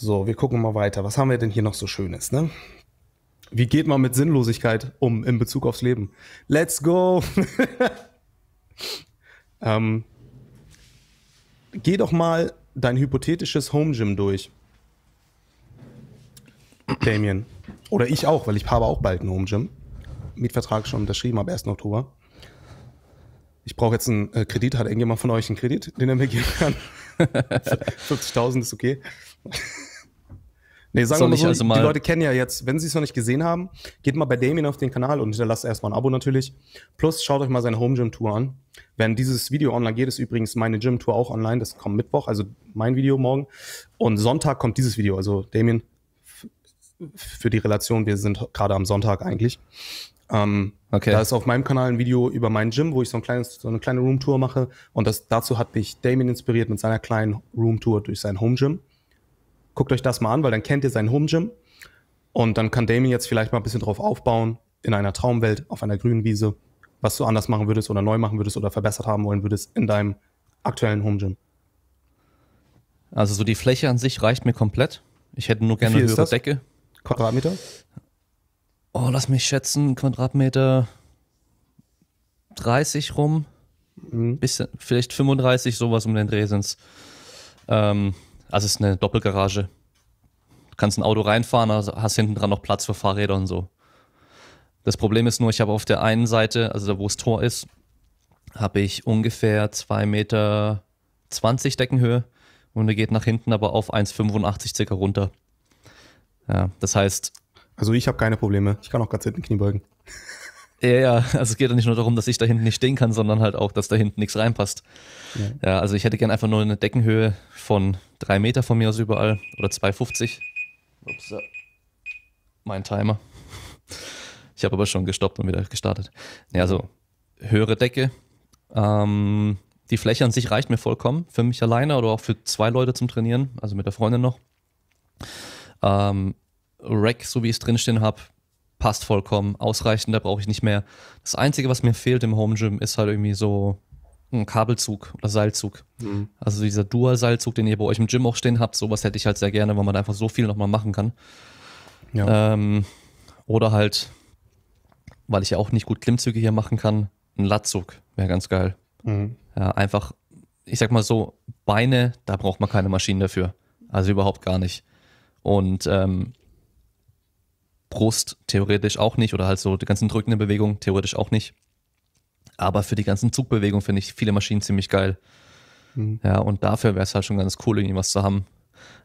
So, wir gucken mal weiter. Was haben wir denn hier noch so Schönes, ne? Wie geht man mit Sinnlosigkeit um in Bezug aufs Leben? Let's go! ähm, geh doch mal dein hypothetisches Home Gym durch. Damien. Oder ich auch, weil ich habe auch bald ein Home Gym. Mietvertrag schon unterschrieben ab 1. Oktober. Ich brauche jetzt einen äh, Kredit. Hat irgendjemand von euch einen Kredit, den er mir geben kann? 40.000 ist okay. Nee, sagen wir mal so, also mal die Leute kennen ja jetzt, wenn sie es noch nicht gesehen haben, geht mal bei Damien auf den Kanal und hinterlasst erstmal ein Abo natürlich. Plus schaut euch mal seine Home Gym Tour an. Wenn dieses Video online geht, ist übrigens meine Gym Tour auch online. Das kommt Mittwoch, also mein Video morgen. Und Sonntag kommt dieses Video. Also Damien, für die Relation, wir sind gerade am Sonntag eigentlich. Ähm, okay. Da ist auf meinem Kanal ein Video über mein Gym, wo ich so, ein kleines, so eine kleine Room Tour mache. Und das, dazu hat mich Damien inspiriert mit seiner kleinen Room Tour durch sein Home Gym. Guckt euch das mal an, weil dann kennt ihr sein Home Gym. Und dann kann Damien jetzt vielleicht mal ein bisschen drauf aufbauen, in einer Traumwelt, auf einer grünen Wiese, was du anders machen würdest oder neu machen würdest oder verbessert haben wollen würdest in deinem aktuellen Home Gym. Also so die Fläche an sich reicht mir komplett. Ich hätte nur gerne eine höhere Decke. Quadratmeter? Oh, lass mich schätzen, Quadratmeter 30 rum. Mhm. Bisschen, vielleicht 35, sowas um den Dreh sind's. Ähm, also es ist eine Doppelgarage. Du kannst ein Auto reinfahren, also hast hinten dran noch Platz für Fahrräder und so. Das Problem ist nur, ich habe auf der einen Seite, also da wo das Tor ist, habe ich ungefähr 2,20 Meter Deckenhöhe und der geht nach hinten aber auf 1,85 circa runter. Ja, das heißt. Also ich habe keine Probleme. Ich kann auch ganz hinten Knie beugen. Ja, ja, also es geht ja nicht nur darum, dass ich da hinten nicht stehen kann, sondern halt auch, dass da hinten nichts reinpasst. Ja, ja also ich hätte gern einfach nur eine Deckenhöhe von drei Meter von mir aus überall oder 2,50. Ups, mein Timer. Ich habe aber schon gestoppt und wieder gestartet. Ja, also höhere Decke. Ähm, die Fläche an sich reicht mir vollkommen, für mich alleine oder auch für zwei Leute zum Trainieren, also mit der Freundin noch. Ähm, Rack, so wie ich es drinstehen habe, passt vollkommen, ausreichend, da brauche ich nicht mehr. Das Einzige, was mir fehlt im Home Gym, ist halt irgendwie so ein Kabelzug oder Seilzug. Mhm. Also dieser Dual-Seilzug, den ihr bei euch im Gym auch stehen habt, sowas hätte ich halt sehr gerne, weil man einfach so viel nochmal machen kann. Ja. Ähm, oder halt, weil ich ja auch nicht gut Klimmzüge hier machen kann, ein Latzug wäre ganz geil. Mhm. Ja, einfach, ich sag mal so, Beine, da braucht man keine Maschinen dafür. Also überhaupt gar nicht. Und ähm, Brust theoretisch auch nicht oder halt so die ganzen drückenden Bewegungen theoretisch auch nicht. Aber für die ganzen Zugbewegungen finde ich viele Maschinen ziemlich geil. Mhm. Ja, und dafür wäre es halt schon ganz cool, irgendwie was zu haben.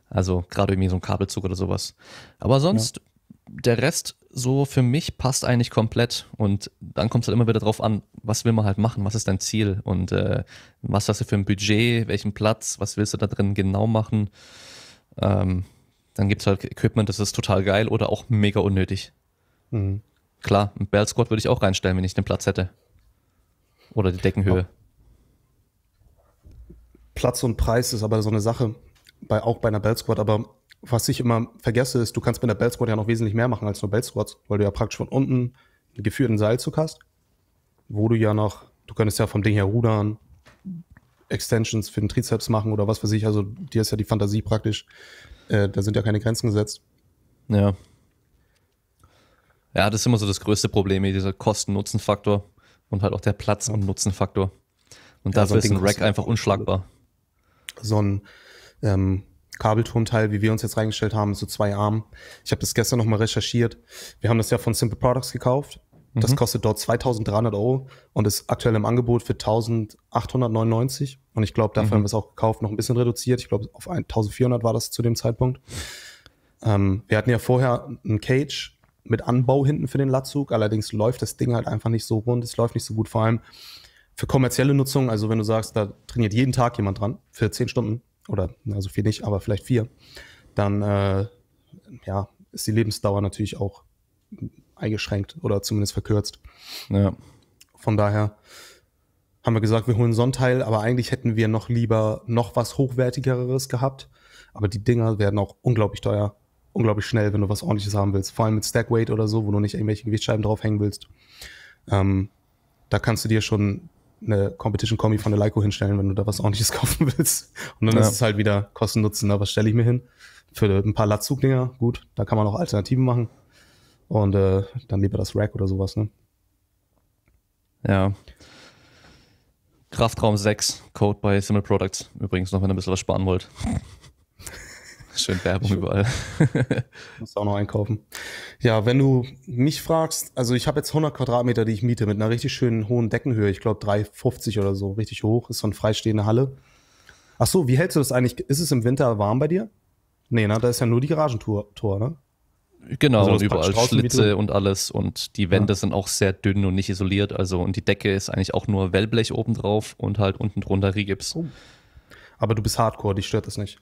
Also gerade irgendwie so ein Kabelzug oder sowas. Aber sonst, ja. der Rest so für mich passt eigentlich komplett. Und dann kommt es halt immer wieder drauf an, was will man halt machen, was ist dein Ziel und äh, was hast du für ein Budget, welchen Platz, was willst du da drin genau machen. Ähm, dann gibt es halt Equipment, das ist total geil oder auch mega unnötig. Mhm. Klar, ein Bell Squad würde ich auch reinstellen, wenn ich den Platz hätte. Oder die Deckenhöhe. Platz und Preis ist aber so eine Sache, bei, auch bei einer Bell Squad. Aber was ich immer vergesse, ist, du kannst bei einer Bell Squad ja noch wesentlich mehr machen als nur Bell Squads, weil du ja praktisch von unten einen geführten Seilzug hast, wo du ja noch, du könntest ja vom Ding her rudern, Extensions für den Trizeps machen oder was weiß ich. Also dir ist ja die Fantasie praktisch äh, da sind ja keine Grenzen gesetzt. Ja. Ja, das ist immer so das größte Problem, dieser Kosten-Nutzen-Faktor und halt auch der Platz- und Nutzen-Faktor. Und ja, dafür so ist ein Rack einfach unschlagbar. So ein ähm, Kabelturmteil, wie wir uns jetzt reingestellt haben, so zwei Armen. Ich habe das gestern nochmal recherchiert. Wir haben das ja von Simple Products gekauft das mhm. kostet dort 2300 Euro und ist aktuell im Angebot für 1899. Und ich glaube, dafür mhm. haben wir es auch gekauft, noch ein bisschen reduziert. Ich glaube, auf 1400 war das zu dem Zeitpunkt. Ähm, wir hatten ja vorher ein Cage mit Anbau hinten für den Latzug. Allerdings läuft das Ding halt einfach nicht so rund. Es läuft nicht so gut, vor allem für kommerzielle Nutzung. Also, wenn du sagst, da trainiert jeden Tag jemand dran für 10 Stunden oder na, so viel nicht, aber vielleicht vier, dann äh, ja, ist die Lebensdauer natürlich auch eingeschränkt oder zumindest verkürzt. Ja. Von daher haben wir gesagt, wir holen so einen Teil, aber eigentlich hätten wir noch lieber noch was Hochwertigeres gehabt. Aber die Dinger werden auch unglaublich teuer, unglaublich schnell, wenn du was ordentliches haben willst. Vor allem mit Stackweight oder so, wo du nicht irgendwelche Gewichtscheiben draufhängen willst. Ähm, da kannst du dir schon eine Competition-Kombi von der Leico hinstellen, wenn du da was ordentliches kaufen willst. Und dann ja. ist es halt wieder Kosten-Nutzen. was stelle ich mir hin? Für ein paar Latzugdinger, gut, da kann man auch Alternativen machen. Und äh, dann lieber das Rack oder sowas, ne? Ja. Kraftraum 6, Code bei Simple Products. Übrigens noch, wenn ihr ein bisschen was sparen wollt. Schön Werbung Schön. überall. Muss auch noch einkaufen. Ja, wenn du mich fragst, also ich habe jetzt 100 Quadratmeter, die ich miete, mit einer richtig schönen hohen Deckenhöhe. Ich glaube 3,50 oder so, richtig hoch. Ist so eine freistehende Halle. Ach so, wie hältst du das eigentlich? Ist es im Winter warm bei dir? Nee, ne? Da ist ja nur die Garagentor, ne? Genau, also überall Schlitze und alles. Und die Wände ja. sind auch sehr dünn und nicht isoliert. Also, und die Decke ist eigentlich auch nur Wellblech oben drauf und halt unten drunter Rigips. Oh. Aber du bist hardcore, dich stört das nicht.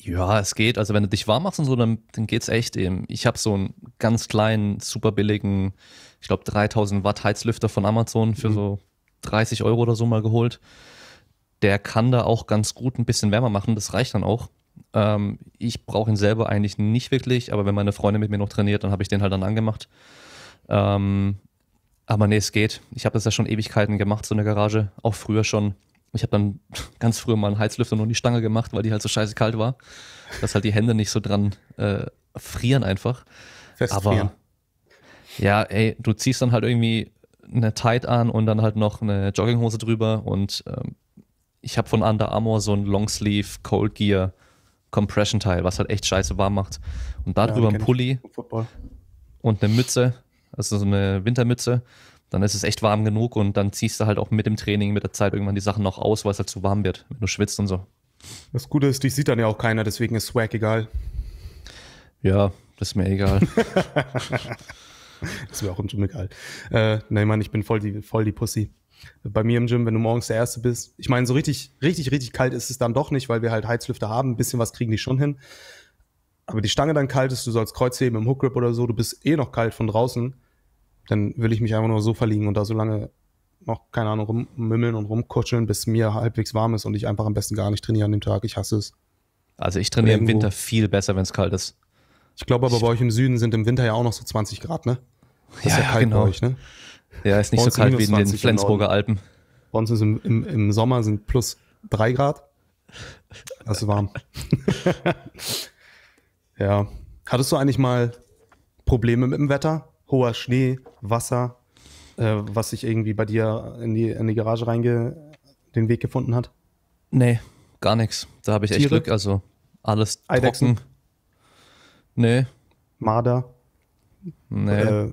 Ja, es geht. Also, wenn du dich warm machst und so, dann, dann es echt eben. Ich habe so einen ganz kleinen, super billigen, ich glaube 3000 Watt Heizlüfter von Amazon für mhm. so 30 Euro oder so mal geholt. Der kann da auch ganz gut ein bisschen wärmer machen. Das reicht dann auch. Ähm, ich brauche ihn selber eigentlich nicht wirklich, aber wenn meine Freundin mit mir noch trainiert, dann habe ich den halt dann angemacht. Ähm, aber nee, es geht. Ich habe das ja schon Ewigkeiten gemacht, so eine Garage. Auch früher schon. Ich habe dann ganz früher mal einen Heizlüfter nur in die Stange gemacht, weil die halt so scheiße kalt war, dass halt die Hände nicht so dran äh, frieren einfach. Festfrieren. Aber ja, ey, du ziehst dann halt irgendwie eine Tight an und dann halt noch eine Jogginghose drüber und ähm, ich habe von Under Armour so ein Longsleeve Cold Gear Compression-Teil, was halt echt scheiße warm macht. Und darüber ja, ein Pulli und eine Mütze, also so eine Wintermütze. Dann ist es echt warm genug und dann ziehst du halt auch mit dem Training, mit der Zeit irgendwann die Sachen noch aus, weil es halt zu warm wird, wenn du schwitzt und so. Das Gute ist, dich sieht dann ja auch keiner, deswegen ist Swag egal. Ja, das ist mir egal. das ist mir auch im egal. Äh, nein, Mann, ich bin voll die, voll die Pussy bei mir im Gym, wenn du morgens der Erste bist. Ich meine, so richtig, richtig, richtig kalt ist es dann doch nicht, weil wir halt Heizlüfter haben. Ein bisschen was kriegen die schon hin. Aber die Stange dann kalt ist, du sollst Kreuzheben im Hook Grip oder so, du bist eh noch kalt von draußen. Dann will ich mich einfach nur so verliegen und da so lange noch, keine Ahnung, rummümmeln und rumkutscheln, bis mir halbwegs warm ist und ich einfach am besten gar nicht trainiere an dem Tag. Ich hasse es. Also ich trainiere im Winter viel besser, wenn es kalt ist. Ich glaube aber bei euch im Süden sind im Winter ja auch noch so 20 Grad, ne? Das ja, ist ja, kalt genau. bei euch, ne? Ja, ist nicht so kalt wie in den Flensburger Alpen. Bei uns ist im, im, im Sommer sind plus drei Grad. Das ist warm. ja. Hattest du eigentlich mal Probleme mit dem Wetter? Hoher Schnee, Wasser, äh, was sich irgendwie bei dir in die, in die Garage reinge den Weg gefunden hat? Nee, gar nichts. Da habe ich echt Glück. Also alles Eidechsen. trocken. Nee. Marder. Nee. Äh,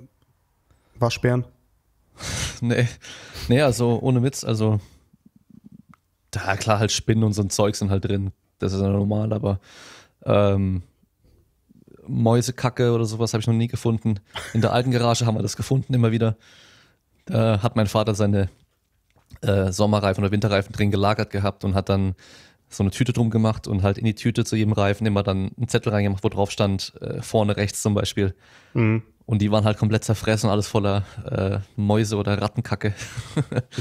Waschbären. nee. Nee, also ohne Witz, also da klar halt Spinnen und so ein Zeug sind halt drin. Das ist ja normal, aber ähm, Mäusekacke oder sowas habe ich noch nie gefunden. In der alten Garage haben wir das gefunden immer wieder. Da hat mein Vater seine äh, Sommerreifen oder Winterreifen drin gelagert gehabt und hat dann so eine Tüte drum gemacht und halt in die Tüte zu jedem Reifen immer dann einen Zettel reingemacht, wo drauf stand, äh, vorne rechts zum Beispiel. Mhm. Und die waren halt komplett zerfressen, alles voller äh, Mäuse oder Rattenkacke.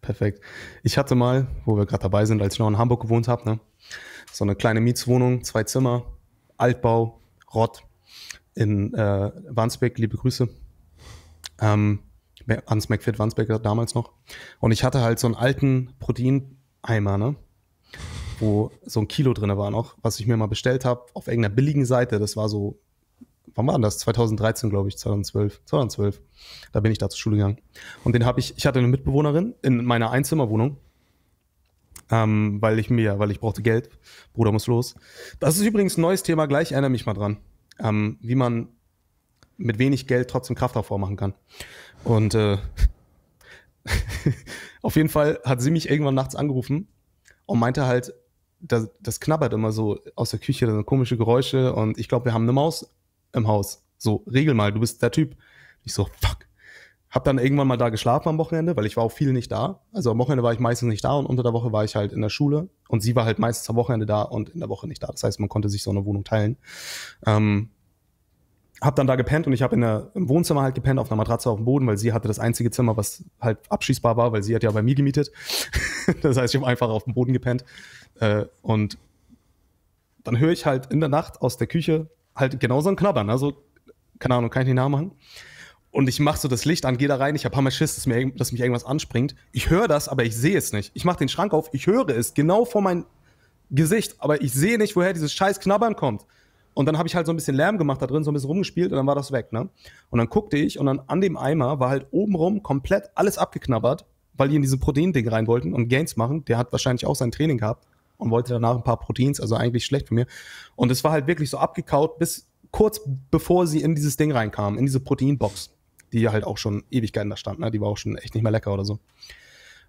Perfekt. Ich hatte mal, wo wir gerade dabei sind, als ich noch in Hamburg gewohnt habe, ne, so eine kleine Mietswohnung, zwei Zimmer, Altbau, Rott in äh, Wandsbek, liebe Grüße. Ähm, ans McFit Wandsbeker damals noch. Und ich hatte halt so einen alten Proteineimer, ne? Wo so ein Kilo drin war noch, was ich mir mal bestellt habe, auf irgendeiner billigen Seite. Das war so wann war das? 2013, glaube ich, 2012. 2012. Da bin ich da zur Schule gegangen. Und den habe ich, ich hatte eine Mitbewohnerin in meiner Einzimmerwohnung. Ähm, weil ich mir, weil ich brauchte Geld. Bruder muss los. Das ist übrigens ein neues Thema, gleich erinnere mich mal dran. Ähm, wie man mit wenig Geld trotzdem Kraft davor machen kann. Und äh, auf jeden Fall hat sie mich irgendwann nachts angerufen und meinte halt, das, das knabbert immer so aus der Küche, da sind komische Geräusche und ich glaube, wir haben eine Maus im Haus. So, regel mal, du bist der Typ. Ich so, fuck. Hab dann irgendwann mal da geschlafen am Wochenende, weil ich war auch viel nicht da. Also am Wochenende war ich meistens nicht da und unter der Woche war ich halt in der Schule und sie war halt meistens am Wochenende da und in der Woche nicht da. Das heißt, man konnte sich so eine Wohnung teilen. Ähm, hab dann da gepennt und ich habe im Wohnzimmer halt gepennt auf einer Matratze auf dem Boden, weil sie hatte das einzige Zimmer, was halt abschießbar war, weil sie hat ja bei mir gemietet. das heißt, ich habe einfach auf dem Boden gepennt äh, und dann höre ich halt in der Nacht aus der Küche halt genau so ein Knabbern. Ne? Also, keine Ahnung, kann ich den Namen machen? Und ich mache so das Licht an, gehe da rein, ich habe hammer Schiss, dass, mir, dass mich irgendwas anspringt. Ich höre das, aber ich sehe es nicht. Ich mache den Schrank auf, ich höre es genau vor mein Gesicht, aber ich sehe nicht, woher dieses scheiß Knabbern kommt. Und dann habe ich halt so ein bisschen Lärm gemacht da drin, so ein bisschen rumgespielt und dann war das weg, ne? Und dann guckte ich und dann an dem Eimer war halt obenrum komplett alles abgeknabbert, weil die in diese Protein-Ding rein wollten und Gains machen. Der hat wahrscheinlich auch sein Training gehabt und wollte danach ein paar Proteins, also eigentlich schlecht von mir. Und es war halt wirklich so abgekaut, bis kurz bevor sie in dieses Ding reinkam, in diese Proteinbox, die halt auch schon Ewigkeiten da stand. Ne? Die war auch schon echt nicht mehr lecker oder so.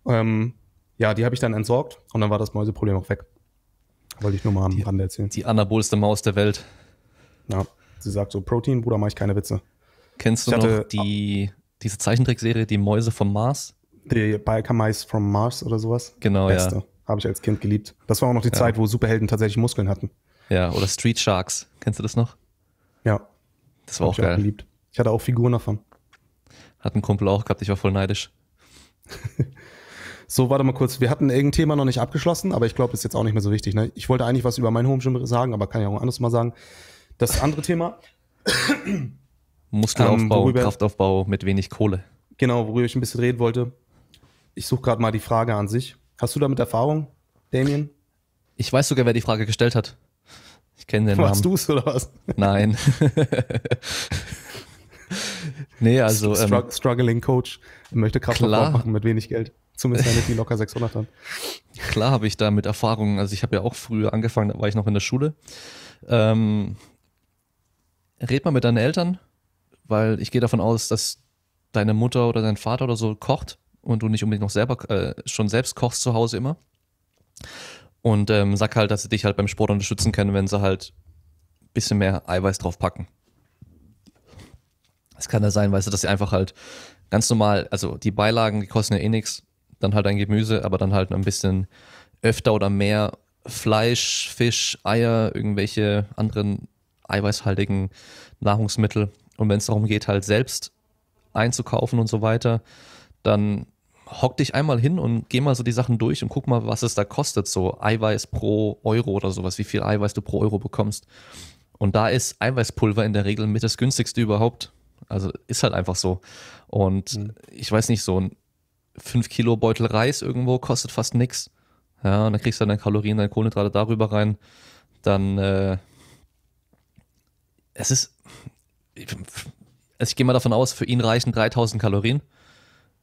Ähm, ja, die habe ich dann entsorgt und dann war das Mäuseproblem auch weg. Wollte ich nur mal am Rande erzählen. Die anabolste Maus der Welt. Ja, sie sagt so: Protein, Bruder, mache ich keine Witze. Kennst du ich noch die, diese Zeichentrickserie, die Mäuse vom Mars? Die Biker Mice from Mars oder sowas? Genau, Beste. ja. Habe ich als Kind geliebt. Das war auch noch die ja. Zeit, wo Superhelden tatsächlich Muskeln hatten. Ja, oder Street Sharks. Kennst du das noch? Ja. Das war Hab auch ich geil. geliebt. Ich hatte auch Figuren davon. Hat ein Kumpel auch gehabt, ich war voll neidisch. so, warte mal kurz. Wir hatten irgendein Thema noch nicht abgeschlossen, aber ich glaube, ist jetzt auch nicht mehr so wichtig. Ne? Ich wollte eigentlich was über mein Home sagen, aber kann ich auch anders mal sagen. Das andere Thema. Muskelaufbau, ähm, Kraftaufbau mit wenig Kohle. Genau, worüber ich ein bisschen reden wollte. Ich suche gerade mal die Frage an sich. Hast du damit Erfahrung, Damien? Ich weiß sogar, wer die Frage gestellt hat. Ich kenne den Warst Namen. Machst du es oder was? Nein. nee, also. Ähm, Strug ähm, struggling Coach möchte Kraftsport machen mit wenig Geld. Zumindest eine, die locker 600 haben. Klar habe ich da mit Erfahrungen. Also ich habe ja auch früher angefangen, da war ich noch in der Schule. Ähm, red mal mit deinen Eltern, weil ich gehe davon aus, dass deine Mutter oder dein Vater oder so kocht und du nicht unbedingt noch selber äh, schon selbst kochst zu Hause immer. Und ähm, sag halt, dass sie dich halt beim Sport unterstützen können, wenn sie halt ein bisschen mehr Eiweiß drauf packen. Es kann ja sein, weißt du, dass sie einfach halt ganz normal, also die Beilagen, die kosten ja eh nichts, dann halt ein Gemüse, aber dann halt ein bisschen öfter oder mehr Fleisch, Fisch, Eier, irgendwelche anderen eiweißhaltigen Nahrungsmittel. Und wenn es darum geht, halt selbst einzukaufen und so weiter, dann hock dich einmal hin und geh mal so die Sachen durch und guck mal, was es da kostet. So Eiweiß pro Euro oder sowas, wie viel Eiweiß du pro Euro bekommst. Und da ist Eiweißpulver in der Regel mit das günstigste überhaupt. Also ist halt einfach so. Und mhm. ich weiß nicht, so ein 5 Kilo Beutel Reis irgendwo kostet fast nichts. Ja, und dann kriegst du deine Kalorien, deine Kohlenhydrate darüber rein. Dann, äh, es ist, ich, also ich gehe mal davon aus, für ihn reichen 3000 Kalorien.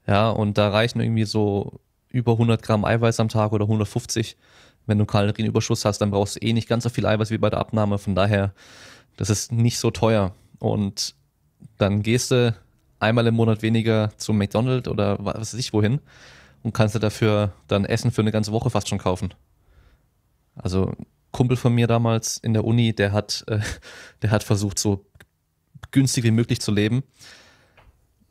Ja, und da reichen irgendwie so über 100 Gramm Eiweiß am Tag oder 150. Wenn du Kalorienüberschuss hast, dann brauchst du eh nicht ganz so viel Eiweiß wie bei der Abnahme. Von daher, das ist nicht so teuer. Und dann gehst du einmal im Monat weniger zum McDonald's oder was weiß ich wohin und kannst du dafür dann Essen für eine ganze Woche fast schon kaufen. Also Kumpel von mir damals in der Uni, der hat, äh, der hat versucht, so günstig wie möglich zu leben.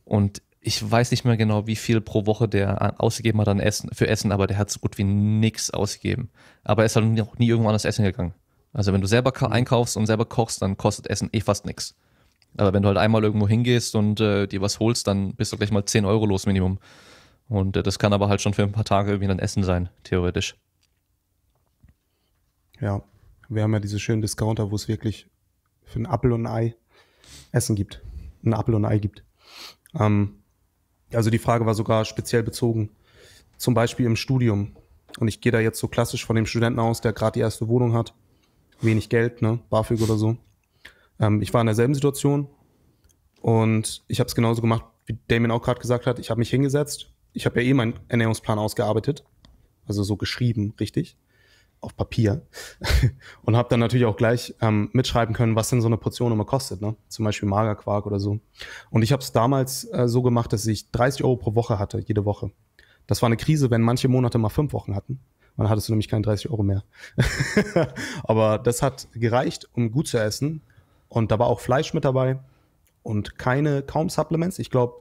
Und ich weiß nicht mehr genau, wie viel pro Woche der äh, ausgegeben hat an Essen, für Essen, aber der hat so gut wie nichts ausgegeben. Aber er ist halt noch nie irgendwo anders essen gegangen. Also wenn du selber mhm. einkaufst und selber kochst, dann kostet Essen eh fast nichts. Aber wenn du halt einmal irgendwo hingehst und äh, dir was holst, dann bist du gleich mal 10 Euro los Minimum. Und äh, das kann aber halt schon für ein paar Tage irgendwie dann Essen sein, theoretisch. Ja, wir haben ja diese schönen Discounter, wo es wirklich für einen Apfel und ein Ei Essen gibt. Ein Apfel und ein Ei gibt. Ähm, also die Frage war sogar speziell bezogen, zum Beispiel im Studium. Und ich gehe da jetzt so klassisch von dem Studenten aus, der gerade die erste Wohnung hat, wenig Geld, ne, BAföG oder so. Ähm, ich war in derselben Situation und ich habe es genauso gemacht, wie Damien auch gerade gesagt hat. Ich habe mich hingesetzt. Ich habe ja eh meinen Ernährungsplan ausgearbeitet, also so geschrieben, richtig auf Papier und habe dann natürlich auch gleich ähm, mitschreiben können, was denn so eine Portion immer kostet, ne? zum Beispiel Magerquark oder so. Und ich habe es damals äh, so gemacht, dass ich 30 Euro pro Woche hatte, jede Woche. Das war eine Krise, wenn manche Monate mal fünf Wochen hatten. Dann hattest du nämlich keine 30 Euro mehr. Aber das hat gereicht, um gut zu essen. Und da war auch Fleisch mit dabei und keine, kaum Supplements. Ich glaube,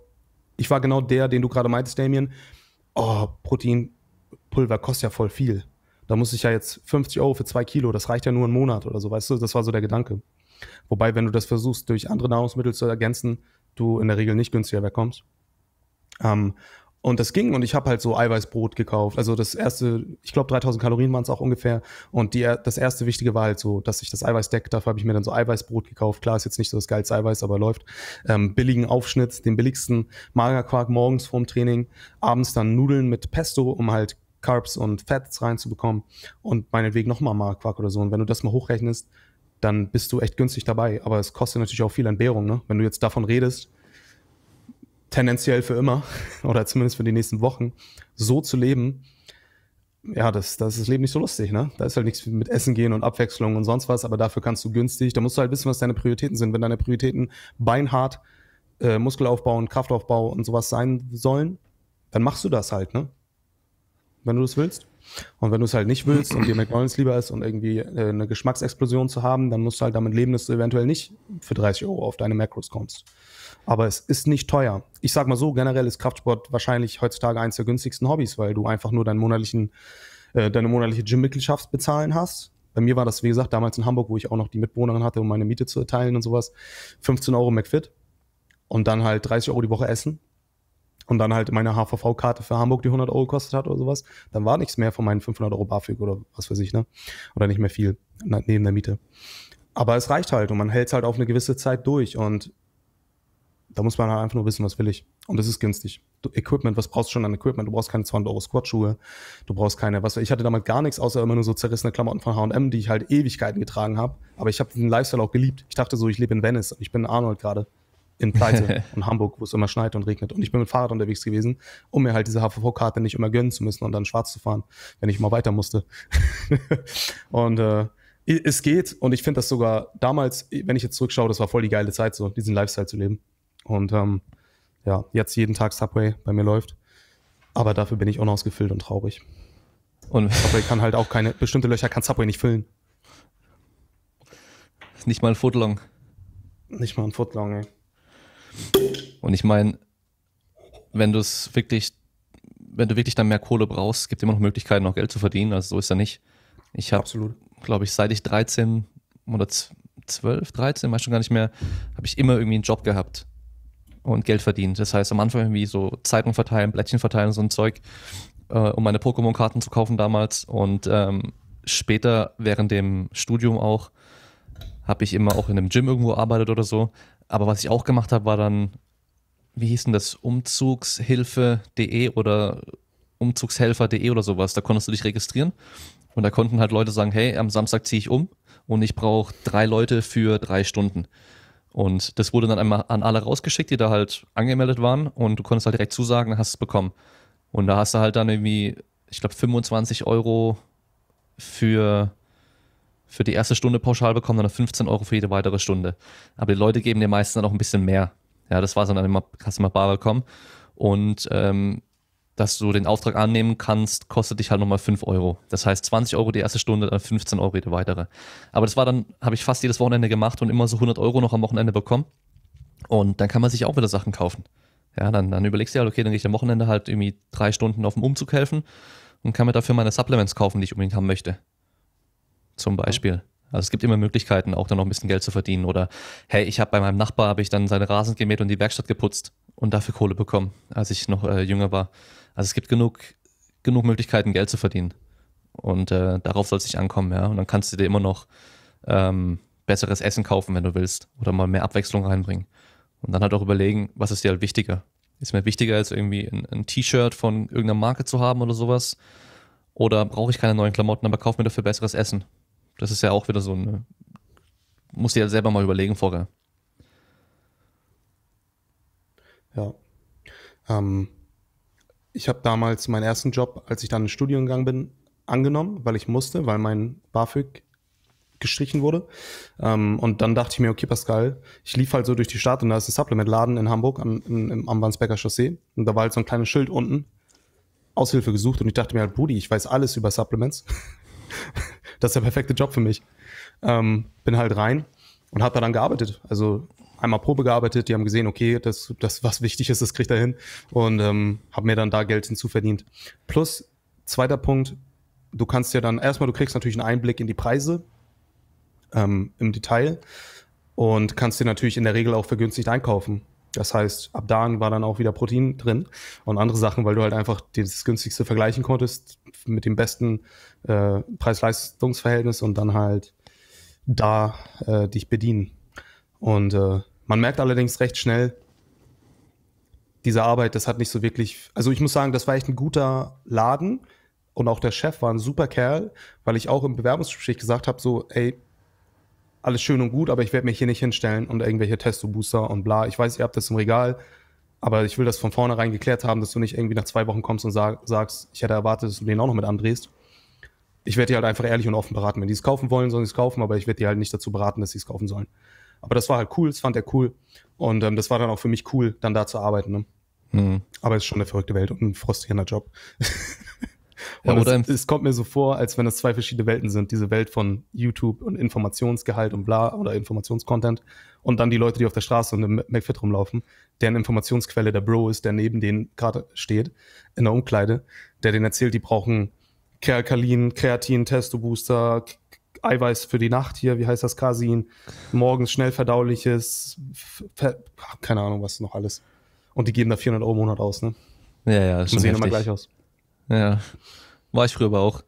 ich war genau der, den du gerade meintest, Damien. Oh, Proteinpulver kostet ja voll viel. Da muss ich ja jetzt 50 Euro für zwei Kilo, das reicht ja nur einen Monat oder so, weißt du, das war so der Gedanke. Wobei, wenn du das versuchst, durch andere Nahrungsmittel zu ergänzen, du in der Regel nicht günstiger wegkommst. Ähm, und das ging und ich habe halt so Eiweißbrot gekauft. Also das erste, ich glaube 3000 Kalorien waren es auch ungefähr. Und die, das erste Wichtige war halt so, dass ich das Eiweiß deckt. Dafür habe ich mir dann so Eiweißbrot gekauft. Klar ist jetzt nicht so das geilste Eiweiß, aber läuft. Ähm, billigen Aufschnitt, den billigsten Magerquark morgens vorm Training. Abends dann Nudeln mit Pesto, um halt Carbs und Fats reinzubekommen und meinetwegen nochmal Marquark oder so. Und wenn du das mal hochrechnest, dann bist du echt günstig dabei. Aber es kostet natürlich auch viel Entbehrung. Ne? Wenn du jetzt davon redest, tendenziell für immer oder zumindest für die nächsten Wochen so zu leben, ja, das, das ist das Leben nicht so lustig, ne? Da ist halt nichts mit Essen gehen und Abwechslung und sonst was, aber dafür kannst du günstig, da musst du halt wissen, was deine Prioritäten sind. Wenn deine Prioritäten beinhart, äh, Muskelaufbau und Kraftaufbau und sowas sein sollen, dann machst du das halt, ne? wenn du das willst. Und wenn du es halt nicht willst und dir McDonalds lieber ist und irgendwie äh, eine Geschmacksexplosion zu haben, dann musst du halt damit leben, dass du eventuell nicht für 30 Euro auf deine Macros kommst. Aber es ist nicht teuer. Ich sag mal so, generell ist Kraftsport wahrscheinlich heutzutage eines der günstigsten Hobbys, weil du einfach nur deinen monatlichen, äh, deine monatliche Gym-Mitgliedschaft bezahlen hast. Bei mir war das, wie gesagt, damals in Hamburg, wo ich auch noch die Mitwohnerin hatte, um meine Miete zu erteilen und sowas, 15 Euro McFit und dann halt 30 Euro die Woche essen und dann halt meine HVV-Karte für Hamburg, die 100 Euro gekostet hat oder sowas, dann war nichts mehr von meinen 500 Euro BAföG oder was weiß ich, ne? Oder nicht mehr viel neben der Miete. Aber es reicht halt und man hält es halt auf eine gewisse Zeit durch und da muss man halt einfach nur wissen, was will ich. Und das ist günstig. Du, Equipment, was brauchst du schon an Equipment? Du brauchst keine 200 Euro Squatschuhe. Du brauchst keine, was, ich hatte damals gar nichts, außer immer nur so zerrissene Klamotten von H&M, die ich halt Ewigkeiten getragen habe. Aber ich habe den Lifestyle auch geliebt. Ich dachte so, ich lebe in Venice und ich bin Arnold gerade in Pleite und Hamburg, wo es immer schneit und regnet. Und ich bin mit Fahrrad unterwegs gewesen, um mir halt diese HVV-Karte nicht immer gönnen zu müssen und dann schwarz zu fahren, wenn ich mal weiter musste. und äh, es geht und ich finde das sogar damals, wenn ich jetzt zurückschaue, das war voll die geile Zeit, so diesen Lifestyle zu leben. Und ähm, ja, jetzt jeden Tag Subway bei mir läuft. Aber dafür bin ich unausgefüllt und traurig. Und Subway kann halt auch keine, bestimmte Löcher kann Subway nicht füllen. Nicht mal ein Footlong. Nicht mal ein Footlong, ey. Und ich meine, wenn du es wirklich, wenn du wirklich dann mehr Kohle brauchst, gibt immer noch Möglichkeiten, noch Geld zu verdienen. Also so ist ja nicht. Ich habe, glaube ich, seit ich 13 oder 12, 13, weiß schon gar nicht mehr, habe ich immer irgendwie einen Job gehabt und Geld verdient. Das heißt, am Anfang irgendwie so Zeitung verteilen, Blättchen verteilen, so ein Zeug, äh, um meine Pokémon-Karten zu kaufen damals. Und ähm, später, während dem Studium auch, habe ich immer auch in einem Gym irgendwo gearbeitet oder so. Aber was ich auch gemacht habe, war dann wie hieß denn das, umzugshilfe.de oder umzugshelfer.de oder sowas. Da konntest du dich registrieren und da konnten halt Leute sagen, hey, am Samstag ziehe ich um und ich brauche drei Leute für drei Stunden. Und das wurde dann einmal an alle rausgeschickt, die da halt angemeldet waren und du konntest halt direkt zusagen, hast es bekommen. Und da hast du halt dann irgendwie, ich glaube, 25 Euro für, für die erste Stunde pauschal bekommen, dann 15 Euro für jede weitere Stunde. Aber die Leute geben dir meistens dann auch ein bisschen mehr, ja, das war dann immer Customer Bar Welcome. Und ähm, dass du den Auftrag annehmen kannst, kostet dich halt nochmal 5 Euro. Das heißt 20 Euro die erste Stunde, dann 15 Euro die weitere. Aber das war dann, habe ich fast jedes Wochenende gemacht und immer so 100 Euro noch am Wochenende bekommen. Und dann kann man sich auch wieder Sachen kaufen. Ja, dann, dann überlegst du ja, halt, okay, dann gehe ich am Wochenende halt irgendwie drei Stunden auf dem Umzug helfen und kann mir dafür meine Supplements kaufen, die ich unbedingt haben möchte. Zum Beispiel. Also es gibt immer Möglichkeiten, auch dann noch ein bisschen Geld zu verdienen. Oder hey, ich habe bei meinem Nachbar, habe ich dann seine Rasen gemäht und die Werkstatt geputzt und dafür Kohle bekommen, als ich noch äh, jünger war. Also es gibt genug, genug Möglichkeiten, Geld zu verdienen. Und äh, darauf soll es sich ankommen, ja. Und dann kannst du dir immer noch ähm, besseres Essen kaufen, wenn du willst. Oder mal mehr Abwechslung reinbringen. Und dann halt auch überlegen, was ist dir halt wichtiger? Ist mir wichtiger, als irgendwie ein, ein T-Shirt von irgendeiner Marke zu haben oder sowas? Oder brauche ich keine neuen Klamotten, aber kaufe mir dafür besseres Essen? Das ist ja auch wieder so eine. Muss dir ja selber mal überlegen vorher. Ja. Ähm, ich habe damals meinen ersten Job, als ich dann ins Studium gegangen bin, angenommen, weil ich musste, weil mein BAföG gestrichen wurde. Ähm, und dann dachte ich mir, okay, Pascal, ich lief halt so durch die Stadt und da ist ein Supplementladen in Hamburg am, im, im, am Wandsbecker Chaussee. Und da war halt so ein kleines Schild unten. Aushilfe gesucht und ich dachte mir halt, Brudi, ich weiß alles über Supplements. das ist der perfekte Job für mich. Ähm, bin halt rein und habe da dann gearbeitet. Also einmal Probe gearbeitet, die haben gesehen, okay, das, das was wichtig ist, das kriegt er hin und ähm, habe mir dann da Geld hinzuverdient. Plus, zweiter Punkt, du kannst ja dann, erstmal, du kriegst natürlich einen Einblick in die Preise ähm, im Detail und kannst dir natürlich in der Regel auch vergünstigt einkaufen. Das heißt, ab da war dann auch wieder Protein drin und andere Sachen, weil du halt einfach das günstigste vergleichen konntest mit dem besten äh, Preis-Leistungs-Verhältnis und dann halt da äh, dich bedienen. Und äh, man merkt allerdings recht schnell, diese Arbeit, das hat nicht so wirklich. Also ich muss sagen, das war echt ein guter Laden und auch der Chef war ein super Kerl, weil ich auch im Bewerbungsgespräch gesagt habe, so, ey, alles schön und gut, aber ich werde mich hier nicht hinstellen und irgendwelche Testo-Booster und bla. Ich weiß, ihr habt das im Regal, aber ich will das von vornherein geklärt haben, dass du nicht irgendwie nach zwei Wochen kommst und sag, sagst, ich hätte erwartet, dass du den auch noch mit andrehst. Ich werde dir halt einfach ehrlich und offen beraten. Wenn die es kaufen wollen, sollen sie es kaufen, aber ich werde dir halt nicht dazu beraten, dass sie es kaufen sollen. Aber das war halt cool, das fand er cool. Und ähm, das war dann auch für mich cool, dann da zu arbeiten. Ne? Mhm. Aber es ist schon eine verrückte Welt und ein frustrierender Job. Ja, oder es, es, kommt mir so vor, als wenn das zwei verschiedene Welten sind. Diese Welt von YouTube und Informationsgehalt und bla oder Informationscontent und dann die Leute, die auf der Straße und im McFit rumlaufen, deren Informationsquelle der Bro ist, der neben denen gerade steht, in der Umkleide, der denen erzählt, die brauchen Kerkalin, Kreatin, Testo-Booster, Eiweiß für die Nacht hier, wie heißt das, Casein, morgens schnell verdauliches, keine Ahnung, was noch alles. Und die geben da 400 Euro im Monat aus, ne? Ja, ja, das schon Und sehen heftig. immer gleich aus. Ja. War ich früher aber auch.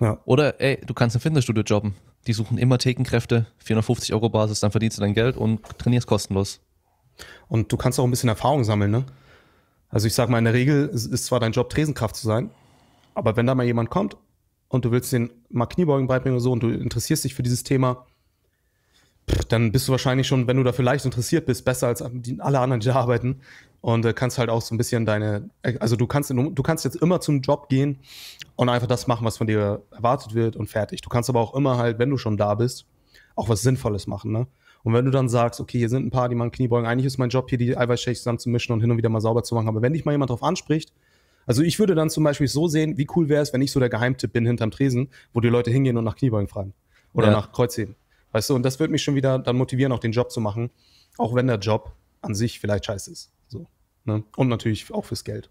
Ja. Oder, ey, du kannst im Fitnessstudio jobben. Die suchen immer Thekenkräfte, 450 Euro Basis, dann verdienst du dein Geld und trainierst kostenlos. Und du kannst auch ein bisschen Erfahrung sammeln, ne? Also ich sag mal, in der Regel ist zwar dein Job, Tresenkraft zu sein, aber wenn da mal jemand kommt und du willst den mal Kniebeugen beibringen oder so und du interessierst dich für dieses Thema, dann bist du wahrscheinlich schon, wenn du dafür leicht interessiert bist, besser als alle anderen, die da arbeiten. Und äh, kannst halt auch so ein bisschen deine, äh, also du kannst, du kannst jetzt immer zum Job gehen und einfach das machen, was von dir erwartet wird und fertig. Du kannst aber auch immer halt, wenn du schon da bist, auch was Sinnvolles machen, ne? Und wenn du dann sagst, okay, hier sind ein paar, die machen Kniebeugen, eigentlich ist mein Job hier, die Eiweißshakes zusammenzumischen und hin und wieder mal sauber zu machen. Aber wenn dich mal jemand drauf anspricht, also ich würde dann zum Beispiel so sehen, wie cool wäre es, wenn ich so der Geheimtipp bin hinterm Tresen, wo die Leute hingehen und nach Kniebeugen fragen oder ja. nach Kreuzheben. Weißt du, und das würde mich schon wieder dann motivieren, auch den Job zu machen, auch wenn der Job an sich vielleicht scheiße ist. So, ne? Und natürlich auch fürs Geld.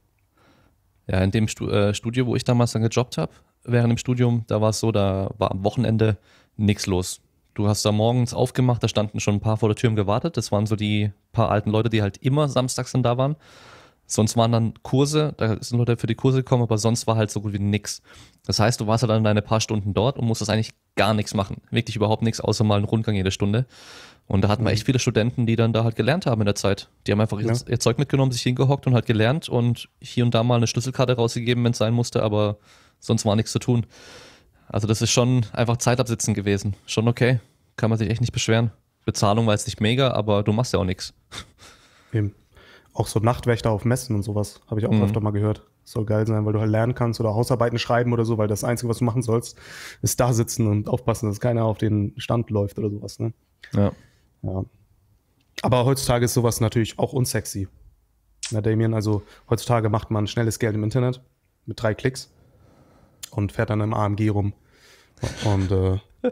Ja, in dem äh, Studio, wo ich damals dann gejobbt habe, während dem Studium, da war es so, da war am Wochenende nichts los. Du hast da morgens aufgemacht, da standen schon ein paar vor der Tür und gewartet. Das waren so die paar alten Leute, die halt immer samstags dann da waren. Sonst waren dann Kurse, da sind Leute für die Kurse gekommen, aber sonst war halt so gut wie nix. Das heißt, du warst halt dann deine paar Stunden dort und musstest eigentlich gar nichts machen. Wirklich überhaupt nichts, außer mal einen Rundgang jede Stunde. Und da hatten wir echt mhm. viele Studenten, die dann da halt gelernt haben in der Zeit. Die haben einfach ja. ihr Zeug mitgenommen, sich hingehockt und halt gelernt und hier und da mal eine Schlüsselkarte rausgegeben, wenn es sein musste, aber sonst war nichts zu tun. Also das ist schon einfach Zeit absitzen gewesen. Schon okay. Kann man sich echt nicht beschweren. Bezahlung war jetzt nicht mega, aber du machst ja auch nichts. Eben. Auch so Nachtwächter auf Messen und sowas habe ich auch mhm. öfter mal gehört. Soll geil sein, weil du halt lernen kannst oder Hausarbeiten schreiben oder so, weil das Einzige, was du machen sollst, ist da sitzen und aufpassen, dass keiner auf den Stand läuft oder sowas. Ne? Ja. ja. Aber heutzutage ist sowas natürlich auch unsexy. Na, Damien, also heutzutage macht man schnelles Geld im Internet mit drei Klicks und fährt dann im AMG rum. Und äh,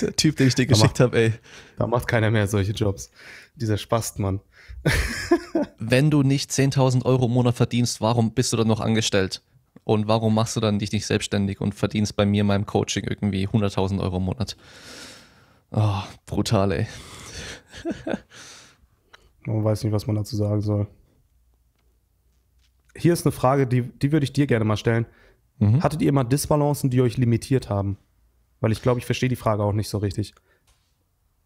der Typ, den ich dir geschickt habe, ey. Da macht keiner mehr solche Jobs. Dieser Spastmann. Wenn du nicht 10.000 Euro im Monat verdienst, warum bist du dann noch angestellt? Und warum machst du dann dich nicht selbstständig und verdienst bei mir, meinem Coaching, irgendwie 100.000 Euro im Monat? Oh, brutal, ey. man weiß nicht, was man dazu sagen soll. Hier ist eine Frage, die, die würde ich dir gerne mal stellen. Mhm. Hattet ihr mal Disbalancen, die euch limitiert haben? Weil ich glaube, ich verstehe die Frage auch nicht so richtig.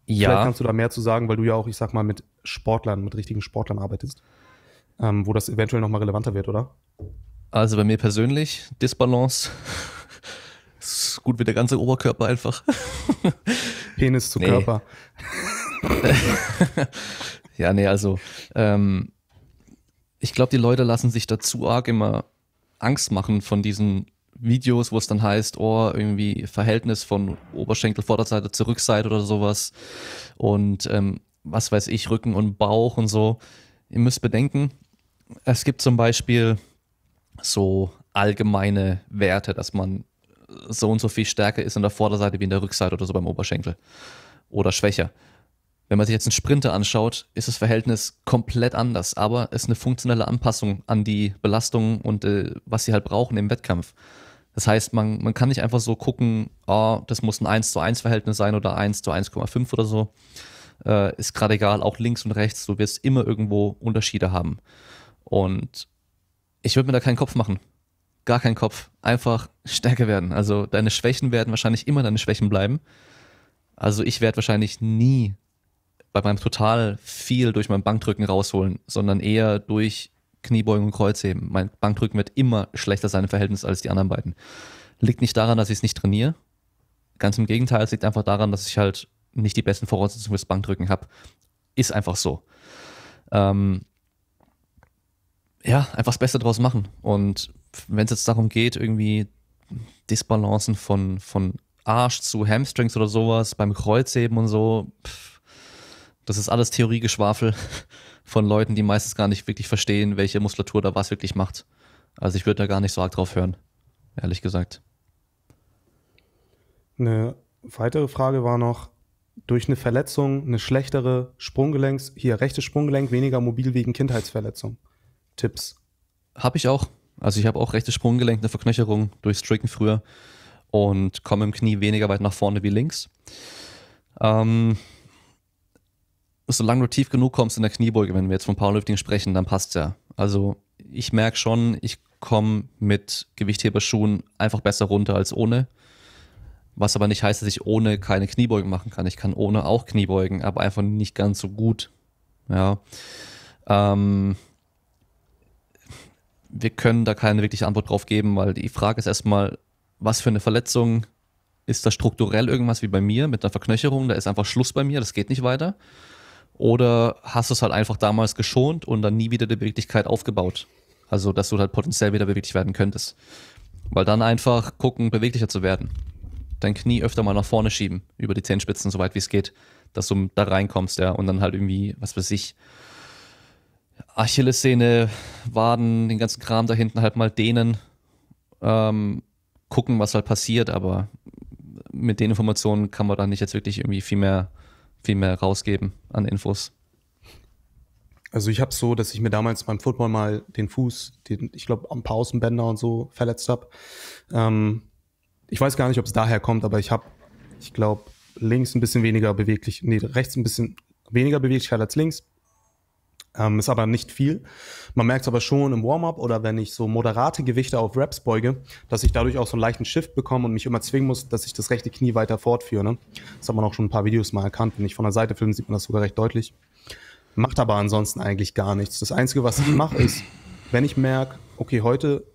Ja. Vielleicht kannst du da mehr zu sagen, weil du ja auch, ich sag mal, mit Sportlern, mit richtigen Sportlern arbeitest, ähm, wo das eventuell nochmal relevanter wird, oder? Also bei mir persönlich, Disbalance. ist gut wie der ganze Oberkörper einfach. Penis zu nee. Körper. ja, nee, also ähm, ich glaube, die Leute lassen sich da zu arg immer Angst machen von diesen Videos, wo es dann heißt, oh, irgendwie Verhältnis von Oberschenkel, Vorderseite, Zurückseite oder sowas und ähm, was weiß ich, Rücken und Bauch und so. Ihr müsst bedenken, es gibt zum Beispiel so allgemeine Werte, dass man so und so viel stärker ist an der Vorderseite wie in der Rückseite oder so beim Oberschenkel oder schwächer. Wenn man sich jetzt einen Sprinter anschaut, ist das Verhältnis komplett anders, aber es ist eine funktionelle Anpassung an die Belastungen und äh, was sie halt brauchen im Wettkampf. Das heißt, man, man kann nicht einfach so gucken, oh, das muss ein 1 zu 1 Verhältnis sein oder 1 zu 1,5 oder so. Äh, ist gerade egal, auch links und rechts, du wirst immer irgendwo Unterschiede haben. Und ich würde mir da keinen Kopf machen. Gar keinen Kopf. Einfach stärker werden. Also deine Schwächen werden wahrscheinlich immer deine Schwächen bleiben. Also ich werde wahrscheinlich nie bei meinem Total viel durch mein Bankdrücken rausholen, sondern eher durch Kniebeugen und Kreuzheben. Mein Bankdrücken wird immer schlechter sein im Verhältnis als die anderen beiden. Liegt nicht daran, dass ich es nicht trainiere. Ganz im Gegenteil, es liegt einfach daran, dass ich halt nicht die besten Voraussetzungen fürs Bankdrücken habe. Ist einfach so. Ähm, ja, einfach das Beste draus machen. Und wenn es jetzt darum geht, irgendwie Disbalancen von, von Arsch zu Hamstrings oder sowas beim Kreuzheben und so, pff, das ist alles Theoriegeschwafel von Leuten, die meistens gar nicht wirklich verstehen, welche Muskulatur da was wirklich macht. Also ich würde da gar nicht so arg drauf hören, ehrlich gesagt. Eine weitere Frage war noch, durch eine Verletzung, eine schlechtere Sprunggelenks, hier rechtes Sprunggelenk weniger mobil wegen Kindheitsverletzung. Tipps. Habe ich auch. Also ich habe auch rechtes Sprunggelenk, eine Verknöcherung durch Stricken früher und komme im Knie weniger weit nach vorne wie links. Ähm, solange du tief genug kommst in der Kniebeuge, wenn wir jetzt von Powerlifting sprechen, dann passt ja. Also ich merke schon, ich komme mit Gewichtheberschuhen einfach besser runter als ohne. Was aber nicht heißt, dass ich ohne keine Kniebeugen machen kann. Ich kann ohne auch Kniebeugen, aber einfach nicht ganz so gut. Ja. Ähm, wir können da keine wirkliche Antwort drauf geben, weil die Frage ist erstmal, was für eine Verletzung ist da strukturell irgendwas wie bei mir mit einer Verknöcherung? Da ist einfach Schluss bei mir, das geht nicht weiter. Oder hast du es halt einfach damals geschont und dann nie wieder die Beweglichkeit aufgebaut? Also, dass du halt potenziell wieder beweglich werden könntest. Weil dann einfach gucken, beweglicher zu werden. Dein Knie öfter mal nach vorne schieben, über die Zehenspitzen, so weit wie es geht, dass du da reinkommst, ja. Und dann halt irgendwie, was weiß ich, Achillessehne, Waden, den ganzen Kram da hinten halt mal dehnen, ähm, gucken, was halt passiert. Aber mit den Informationen kann man dann nicht jetzt wirklich irgendwie viel mehr viel mehr rausgeben an Infos? Also ich habe es so, dass ich mir damals beim Football mal den Fuß, den, ich glaube, am paar Außenbänder und so verletzt habe. Ähm, ich weiß gar nicht, ob es daher kommt, aber ich habe, ich glaube, links ein bisschen weniger beweglich, nee, rechts ein bisschen weniger Beweglichkeit als links ähm, ist aber nicht viel. Man merkt es aber schon im Warm-up oder wenn ich so moderate Gewichte auf Raps beuge, dass ich dadurch auch so einen leichten Shift bekomme und mich immer zwingen muss, dass ich das rechte Knie weiter fortführe. Ne? Das hat man auch schon ein paar Videos mal erkannt. Wenn ich von der Seite filme, sieht man das sogar recht deutlich. Macht aber ansonsten eigentlich gar nichts. Das Einzige, was ich mache, ist, wenn ich merke, okay, heute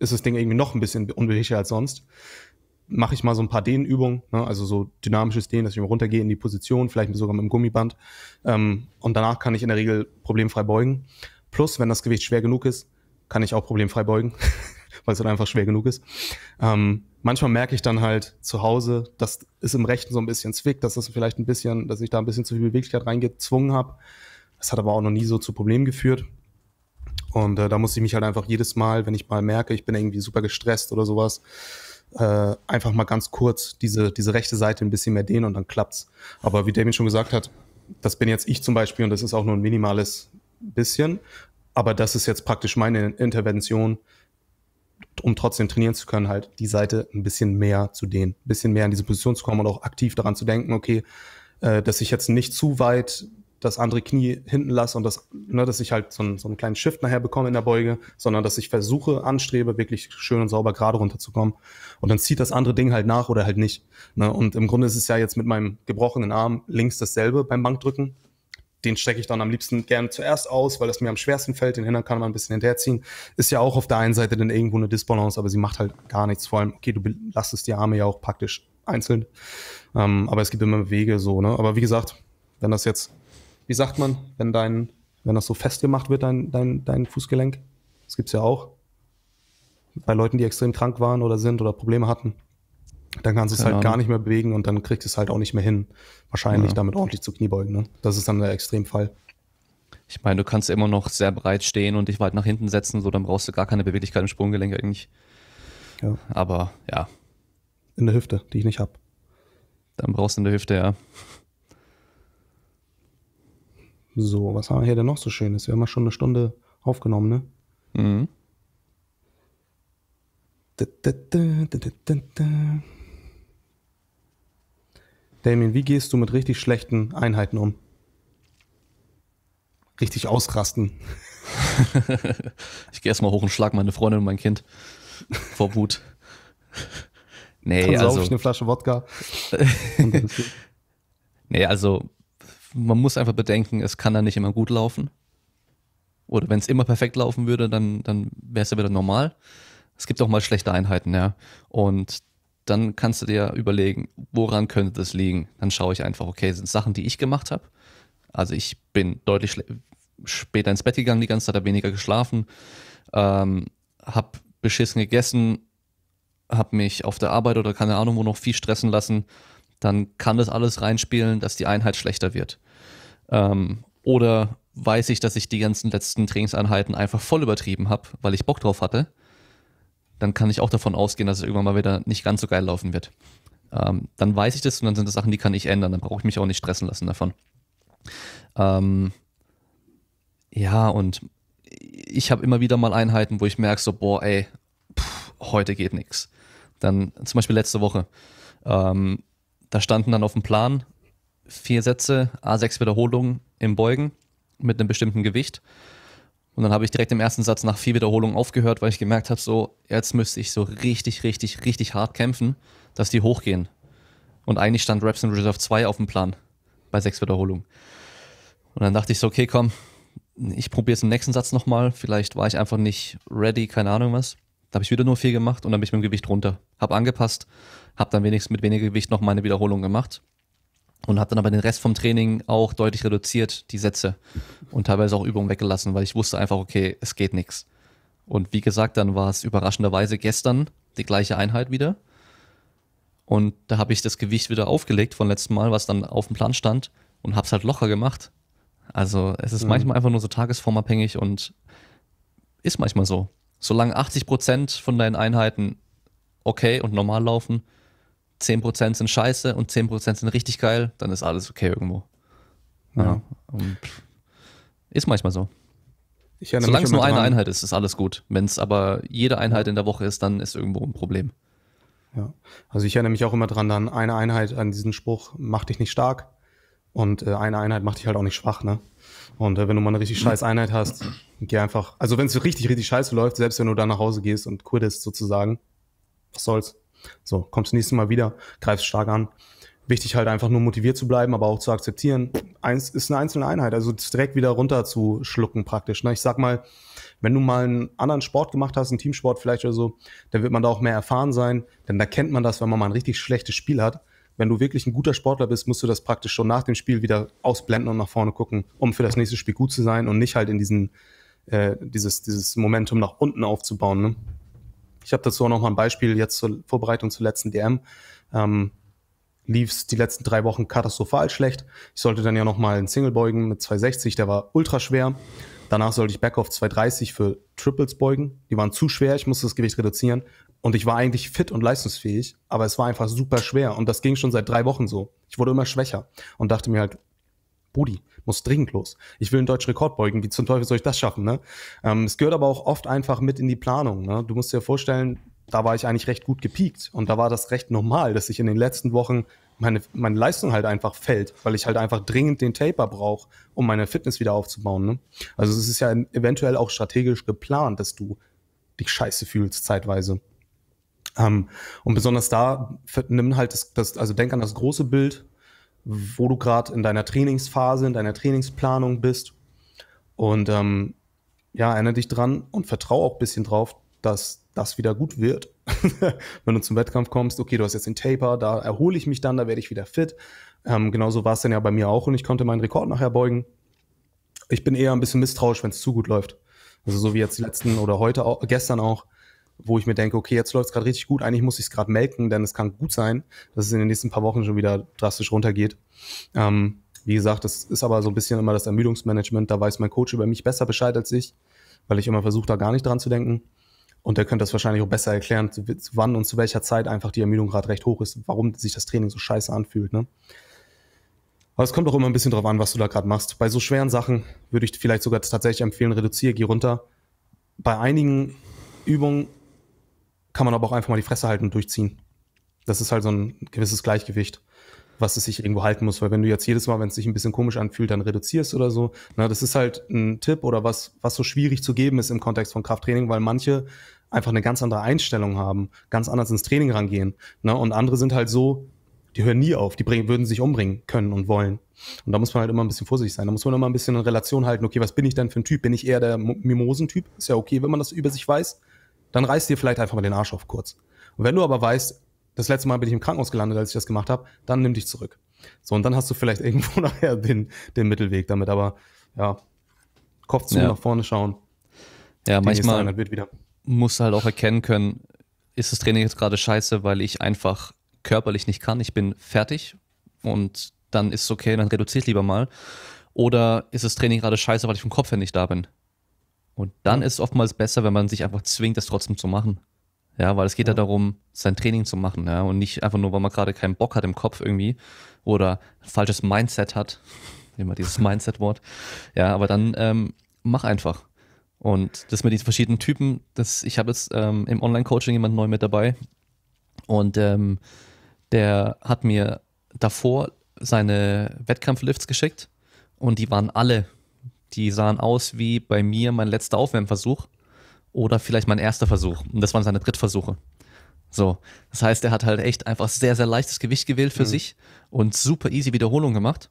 ist das Ding irgendwie noch ein bisschen unbeweglicher als sonst, mache ich mal so ein paar Dehnübungen, ne? also so dynamisches Dehnen, dass ich mal runtergehe in die Position, vielleicht sogar mit dem Gummiband. Ähm, und danach kann ich in der Regel problemfrei beugen. Plus, wenn das Gewicht schwer genug ist, kann ich auch problemfrei beugen, weil es dann halt einfach schwer genug ist. Ähm, manchmal merke ich dann halt zu Hause, das ist im Rechten so ein bisschen zwick, dass das vielleicht ein bisschen, dass ich da ein bisschen zu viel Beweglichkeit reingezwungen habe. Das hat aber auch noch nie so zu Problemen geführt. Und äh, da muss ich mich halt einfach jedes Mal, wenn ich mal merke, ich bin irgendwie super gestresst oder sowas, äh, einfach mal ganz kurz diese, diese rechte Seite ein bisschen mehr dehnen und dann klappt's. Aber wie Damien schon gesagt hat, das bin jetzt ich zum Beispiel und das ist auch nur ein minimales bisschen. Aber das ist jetzt praktisch meine Intervention, um trotzdem trainieren zu können, halt die Seite ein bisschen mehr zu dehnen, ein bisschen mehr in diese Position zu kommen und auch aktiv daran zu denken, okay, äh, dass ich jetzt nicht zu weit das andere Knie hinten lasse und das, ne, dass ich halt so einen, so einen kleinen Shift nachher bekomme in der Beuge, sondern dass ich versuche, anstrebe, wirklich schön und sauber gerade runterzukommen. Und dann zieht das andere Ding halt nach oder halt nicht. Ne? Und im Grunde ist es ja jetzt mit meinem gebrochenen Arm links dasselbe beim Bankdrücken. Den strecke ich dann am liebsten gerne zuerst aus, weil das mir am schwersten fällt. Den Hintern kann man ein bisschen hinterherziehen. Ist ja auch auf der einen Seite dann irgendwo eine Disbalance, aber sie macht halt gar nichts. Vor allem, okay, du belastest die Arme ja auch praktisch einzeln. Ähm, aber es gibt immer Wege so, ne? Aber wie gesagt, wenn das jetzt wie sagt man, wenn dein, wenn das so festgemacht wird, dein, dein, dein Fußgelenk? Das gibt's ja auch. Bei Leuten, die extrem krank waren oder sind oder Probleme hatten. Dann kannst du es halt Ahnung. gar nicht mehr bewegen und dann kriegst du es halt auch nicht mehr hin. Wahrscheinlich ja. damit ordentlich zu Kniebeugen. Ne? Das ist dann der Extremfall. Ich meine, du kannst immer noch sehr breit stehen und dich weit nach hinten setzen, so dann brauchst du gar keine Beweglichkeit im Sprunggelenk eigentlich. Ja. Aber ja. In der Hüfte, die ich nicht habe. Dann brauchst du in der Hüfte, ja. So, was haben wir hier denn noch so Schönes? Wir haben ja schon eine Stunde aufgenommen, ne? Mhm. Da, da, da, Damien, wie gehst du mit richtig schlechten Einheiten um? Richtig ausrasten. ich gehe erstmal hoch und schlag meine Freundin und mein Kind vor Wut. Nee, Dann also. ich eine Flasche Wodka. nee, also man muss einfach bedenken, es kann dann nicht immer gut laufen. Oder wenn es immer perfekt laufen würde, dann, dann wäre es ja wieder normal. Es gibt auch mal schlechte Einheiten, ja. Und dann kannst du dir überlegen, woran könnte das liegen? Dann schaue ich einfach, okay, sind Sachen, die ich gemacht habe. Also ich bin deutlich später ins Bett gegangen, die ganze Zeit habe weniger geschlafen, ähm, habe beschissen gegessen, habe mich auf der Arbeit oder keine Ahnung wo noch viel stressen lassen dann kann das alles reinspielen, dass die Einheit schlechter wird. Ähm, oder weiß ich, dass ich die ganzen letzten Trainingseinheiten einfach voll übertrieben habe, weil ich Bock drauf hatte, dann kann ich auch davon ausgehen, dass es irgendwann mal wieder nicht ganz so geil laufen wird. Ähm, dann weiß ich das und dann sind das Sachen, die kann ich ändern. Dann brauche ich mich auch nicht stressen lassen davon. Ähm, ja, und ich habe immer wieder mal Einheiten, wo ich merke, so, boah, ey, pff, heute geht nichts. Dann zum Beispiel letzte Woche. Ähm, da standen dann auf dem Plan vier Sätze, A6 Wiederholungen im Beugen mit einem bestimmten Gewicht. Und dann habe ich direkt im ersten Satz nach vier Wiederholungen aufgehört, weil ich gemerkt habe, so jetzt müsste ich so richtig, richtig, richtig hart kämpfen, dass die hochgehen. Und eigentlich stand Reps in Reserve 2 auf dem Plan bei sechs Wiederholungen. Und dann dachte ich so, okay, komm, ich probiere es im nächsten Satz nochmal. Vielleicht war ich einfach nicht ready, keine Ahnung was. Da habe ich wieder nur viel gemacht und dann bin ich mit dem Gewicht runter. Habe angepasst, habe dann wenigstens mit weniger Gewicht noch meine Wiederholung gemacht und habe dann aber den Rest vom Training auch deutlich reduziert, die Sätze und teilweise auch Übungen weggelassen, weil ich wusste einfach, okay, es geht nichts. Und wie gesagt, dann war es überraschenderweise gestern die gleiche Einheit wieder. Und da habe ich das Gewicht wieder aufgelegt von letzten Mal, was dann auf dem Plan stand und habe es halt locker gemacht. Also es ist mhm. manchmal einfach nur so tagesformabhängig und ist manchmal so. Solange 80% von deinen Einheiten okay und normal laufen, 10% sind scheiße und 10% sind richtig geil, dann ist alles okay irgendwo. Ja. ja. ist manchmal so. Solange es nur eine dran. Einheit ist, ist alles gut. Wenn es aber jede Einheit in der Woche ist, dann ist irgendwo ein Problem. Ja. Also ich erinnere mich auch immer dran, dann eine Einheit an diesen Spruch, mach dich nicht stark und äh, eine Einheit macht dich halt auch nicht schwach, ne? Und äh, wenn du mal eine richtig scheiß Einheit hast, geh einfach. Also wenn es richtig, richtig scheiße läuft, selbst wenn du da nach Hause gehst und quittest sozusagen, was soll's. So, kommst nächstes Mal wieder, greifst stark an. Wichtig halt einfach nur motiviert zu bleiben, aber auch zu akzeptieren. Eins ist eine einzelne Einheit, also direkt wieder runter zu schlucken praktisch. Ne? Ich sag mal, wenn du mal einen anderen Sport gemacht hast, einen Teamsport vielleicht oder so, dann wird man da auch mehr erfahren sein, denn da kennt man das, wenn man mal ein richtig schlechtes Spiel hat, wenn du wirklich ein guter Sportler bist, musst du das praktisch schon nach dem Spiel wieder ausblenden und nach vorne gucken, um für das nächste Spiel gut zu sein und nicht halt in diesen, äh, dieses, dieses Momentum nach unten aufzubauen. Ne? Ich habe dazu auch noch mal ein Beispiel jetzt zur Vorbereitung zur letzten DM. Ähm, lief es die letzten drei Wochen katastrophal schlecht. Ich sollte dann ja nochmal einen Single beugen mit 260, der war ultra schwer. Danach sollte ich back auf 230 für Triples beugen. Die waren zu schwer, ich musste das Gewicht reduzieren. Und ich war eigentlich fit und leistungsfähig, aber es war einfach super schwer. Und das ging schon seit drei Wochen so. Ich wurde immer schwächer und dachte mir halt, Brudi, muss dringend los. Ich will einen deutschen Rekord beugen. Wie zum Teufel soll ich das schaffen? Ne? Ähm, es gehört aber auch oft einfach mit in die Planung. Ne? Du musst dir vorstellen, da war ich eigentlich recht gut gepiekt. Und da war das recht normal, dass ich in den letzten Wochen meine, meine Leistung halt einfach fällt, weil ich halt einfach dringend den Taper brauche, um meine Fitness wieder aufzubauen. Ne? Also es ist ja eventuell auch strategisch geplant, dass du dich scheiße fühlst zeitweise. Ähm, und besonders da nimm halt das, das, also denk an das große Bild, wo du gerade in deiner Trainingsphase, in deiner Trainingsplanung bist. Und ähm, ja, erinnere dich dran und vertraue auch ein bisschen drauf, dass das wieder gut wird. Wenn du zum Wettkampf kommst, okay, du hast jetzt den Taper, da erhole ich mich dann, da werde ich wieder fit. Ähm, genauso war es dann ja bei mir auch und ich konnte meinen Rekord nachher beugen. Ich bin eher ein bisschen misstrauisch, wenn es zu gut läuft. Also so wie jetzt die letzten oder heute auch, gestern auch wo ich mir denke, okay, jetzt läuft es gerade richtig gut, eigentlich muss ich es gerade melken, denn es kann gut sein, dass es in den nächsten paar Wochen schon wieder drastisch runtergeht. Ähm, wie gesagt, das ist aber so ein bisschen immer das Ermüdungsmanagement, da weiß mein Coach über mich besser Bescheid als ich, weil ich immer versuche, da gar nicht dran zu denken. Und der könnte das wahrscheinlich auch besser erklären, wann und zu welcher Zeit einfach die Ermüdung gerade recht hoch ist, warum sich das Training so scheiße anfühlt. Ne? Aber es kommt auch immer ein bisschen drauf an, was du da gerade machst. Bei so schweren Sachen würde ich vielleicht sogar tatsächlich empfehlen, reduziere, geh runter. Bei einigen Übungen kann man aber auch einfach mal die Fresse halten und durchziehen. Das ist halt so ein gewisses Gleichgewicht, was es sich irgendwo halten muss. Weil wenn du jetzt jedes Mal, wenn es sich ein bisschen komisch anfühlt, dann reduzierst oder so, na, das ist halt ein Tipp oder was, was so schwierig zu geben ist im Kontext von Krafttraining, weil manche einfach eine ganz andere Einstellung haben, ganz anders ins Training rangehen. Ne? Und andere sind halt so, die hören nie auf, die bringen, würden sich umbringen können und wollen. Und da muss man halt immer ein bisschen vorsichtig sein. Da muss man immer ein bisschen in Relation halten, okay, was bin ich denn für ein Typ? Bin ich eher der Mimosentyp? Ist ja okay, wenn man das über sich weiß dann reiß dir vielleicht einfach mal den Arsch auf kurz. Und wenn du aber weißt, das letzte Mal bin ich im Krankenhaus gelandet, als ich das gemacht habe, dann nimm dich zurück. So, und dann hast du vielleicht irgendwo nachher den, den Mittelweg damit, aber ja, Kopf zu, ja. nach vorne schauen. Ja, manchmal sein, musst du halt auch erkennen können, ist das Training jetzt gerade scheiße, weil ich einfach körperlich nicht kann, ich bin fertig und dann ist es okay, dann reduziere ich lieber mal. Oder ist das Training gerade scheiße, weil ich vom Kopf her nicht da bin? Und dann ja. ist es oftmals besser, wenn man sich einfach zwingt, das trotzdem zu machen. Ja, weil es geht ja. ja, darum, sein Training zu machen, ja, und nicht einfach nur, weil man gerade keinen Bock hat im Kopf irgendwie oder ein falsches Mindset hat. Immer dieses Mindset-Wort. Ja, aber dann ähm, mach einfach. Und das mit diesen verschiedenen Typen, das, ich habe jetzt ähm, im Online-Coaching jemanden neu mit dabei und ähm, der hat mir davor seine Wettkampflifts geschickt und die waren alle die sahen aus wie bei mir mein letzter Aufwärmversuch oder vielleicht mein erster Versuch. Und das waren seine Drittversuche. So, das heißt, er hat halt echt einfach sehr, sehr leichtes Gewicht gewählt für mhm. sich und super easy Wiederholung gemacht.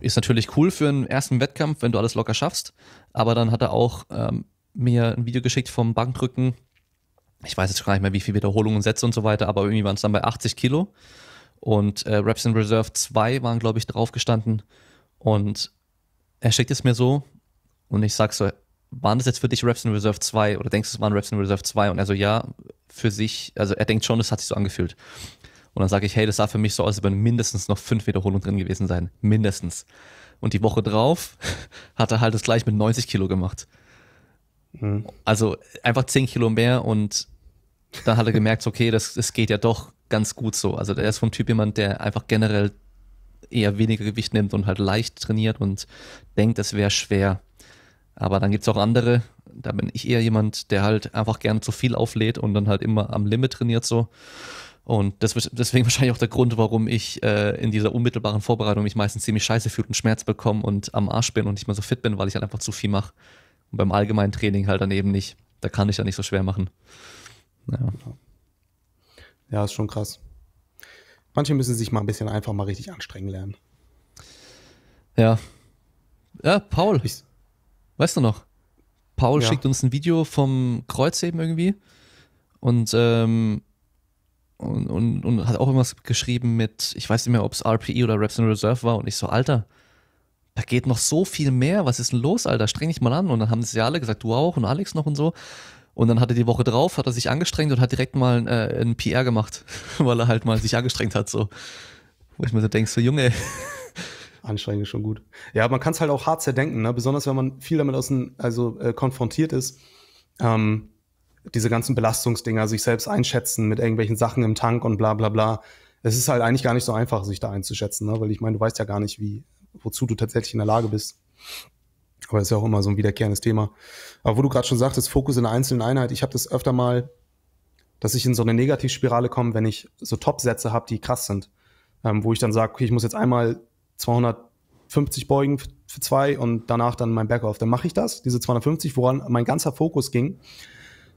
Ist natürlich cool für einen ersten Wettkampf, wenn du alles locker schaffst. Aber dann hat er auch ähm, mir ein Video geschickt vom Bankdrücken. Ich weiß jetzt gar nicht mehr, wie viele Wiederholungen, Sätze und so weiter, aber irgendwie waren es dann bei 80 Kilo. Und äh, Reps in Reserve 2 waren, glaube ich, drauf gestanden. Und er schickt es mir so und ich sag so, waren das jetzt für dich Raps in Reserve 2 oder denkst du, es waren Raps in Reserve 2? Und er so, ja, für sich, also er denkt schon, es hat sich so angefühlt. Und dann sage ich, hey, das sah für mich so aus, als würden mindestens noch fünf Wiederholungen drin gewesen sein. Mindestens. Und die Woche drauf hat er halt das gleich mit 90 Kilo gemacht. Mhm. Also einfach 10 Kilo mehr und dann hat er gemerkt, okay, das, das geht ja doch ganz gut so. Also er ist vom Typ jemand, der einfach generell eher weniger Gewicht nimmt und halt leicht trainiert und denkt, es wäre schwer. Aber dann gibt es auch andere, da bin ich eher jemand, der halt einfach gerne zu viel auflädt und dann halt immer am Limit trainiert so. Und das ist deswegen wahrscheinlich auch der Grund, warum ich äh, in dieser unmittelbaren Vorbereitung mich meistens ziemlich scheiße fühle und Schmerz bekomme und am Arsch bin und nicht mehr so fit bin, weil ich halt einfach zu viel mache. Und beim allgemeinen Training halt dann eben nicht. Da kann ich ja nicht so schwer machen. Naja. Ja, ist schon krass. Manche müssen sich mal ein bisschen einfach mal richtig anstrengen lernen. Ja. Ja, Paul. Ich, weißt du noch? Paul ja. schickt uns ein Video vom Kreuzheben irgendwie und, ähm, und, und, und, hat auch irgendwas geschrieben mit, ich weiß nicht mehr, ob es RPE oder Reps in Reserve war und ich so, Alter, da geht noch so viel mehr, was ist denn los, Alter, streng dich mal an und dann haben sie alle gesagt, du auch und Alex noch und so und dann hat er die Woche drauf, hat er sich angestrengt und hat direkt mal äh, ein PR gemacht, weil er halt mal sich angestrengt hat. So. Wo ich mir so denke, so Junge. Anstrengend ist schon gut. Ja, man kann es halt auch hart zerdenken, ne? besonders wenn man viel damit aus dem, also äh, konfrontiert ist. Ähm, diese ganzen Belastungsdinger, sich selbst einschätzen mit irgendwelchen Sachen im Tank und bla bla bla. Es ist halt eigentlich gar nicht so einfach, sich da einzuschätzen, ne? weil ich meine, du weißt ja gar nicht, wie, wozu du tatsächlich in der Lage bist. Aber das ist ja auch immer so ein wiederkehrendes Thema. Aber wo du gerade schon sagtest, Fokus in einer einzelnen Einheit, ich habe das öfter mal, dass ich in so eine Negativspirale komme, wenn ich so Top-Sätze habe, die krass sind. Ähm, wo ich dann sage, okay, ich muss jetzt einmal 250 beugen für zwei und danach dann mein Backoff. Dann mache ich das, diese 250, woran mein ganzer Fokus ging.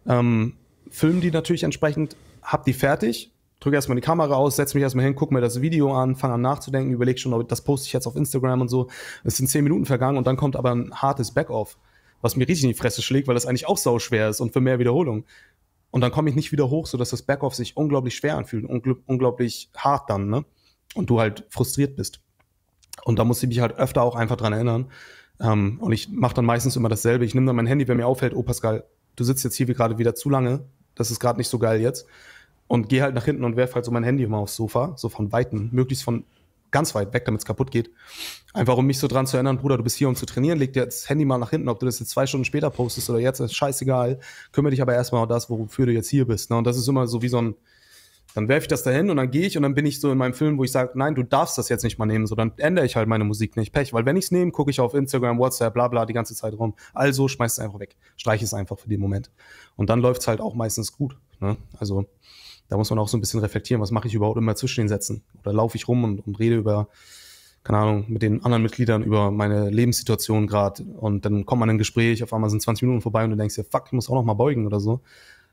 Ähm, film die natürlich entsprechend, hab die fertig, drücke erstmal die Kamera aus, setze mich erstmal hin, gucke mir das Video an, fange an nachzudenken, überlege schon, ob das poste ich jetzt auf Instagram und so. Es sind zehn Minuten vergangen und dann kommt aber ein hartes Backoff was mir richtig in die Fresse schlägt, weil das eigentlich auch sau schwer ist und für mehr Wiederholung. Und dann komme ich nicht wieder hoch, sodass das Backoff sich unglaublich schwer anfühlt, ungl unglaublich hart dann, ne? Und du halt frustriert bist. Und da muss ich mich halt öfter auch einfach dran erinnern. Ähm, und ich mache dann meistens immer dasselbe. Ich nehme dann mein Handy, wenn mir auffällt, oh Pascal, du sitzt jetzt hier wie gerade wieder zu lange, das ist gerade nicht so geil jetzt. Und gehe halt nach hinten und werfe halt so mein Handy immer aufs Sofa, so von Weitem, möglichst von ganz weit weg, damit es kaputt geht. Einfach um mich so dran zu erinnern, Bruder, du bist hier, um zu trainieren, leg dir das Handy mal nach hinten, ob du das jetzt zwei Stunden später postest oder jetzt, ist scheißegal. Kümmere dich aber erstmal um das, wofür du jetzt hier bist. Ne? Und das ist immer so wie so ein, dann werfe ich das dahin und dann gehe ich und dann bin ich so in meinem Film, wo ich sage, nein, du darfst das jetzt nicht mal nehmen, so dann ändere ich halt meine Musik nicht. Pech, weil wenn ich es nehme, gucke ich auf Instagram, WhatsApp, bla bla die ganze Zeit rum. Also schmeiß es einfach weg. Streich es einfach für den Moment. Und dann läuft es halt auch meistens gut. Ne? Also da muss man auch so ein bisschen reflektieren, was mache ich überhaupt immer zwischen den Sätzen? Oder laufe ich rum und, und rede über, keine Ahnung, mit den anderen Mitgliedern über meine Lebenssituation gerade und dann kommt man in ein Gespräch, auf einmal sind 20 Minuten vorbei und du denkst dir, fuck, ich muss auch noch mal beugen oder so.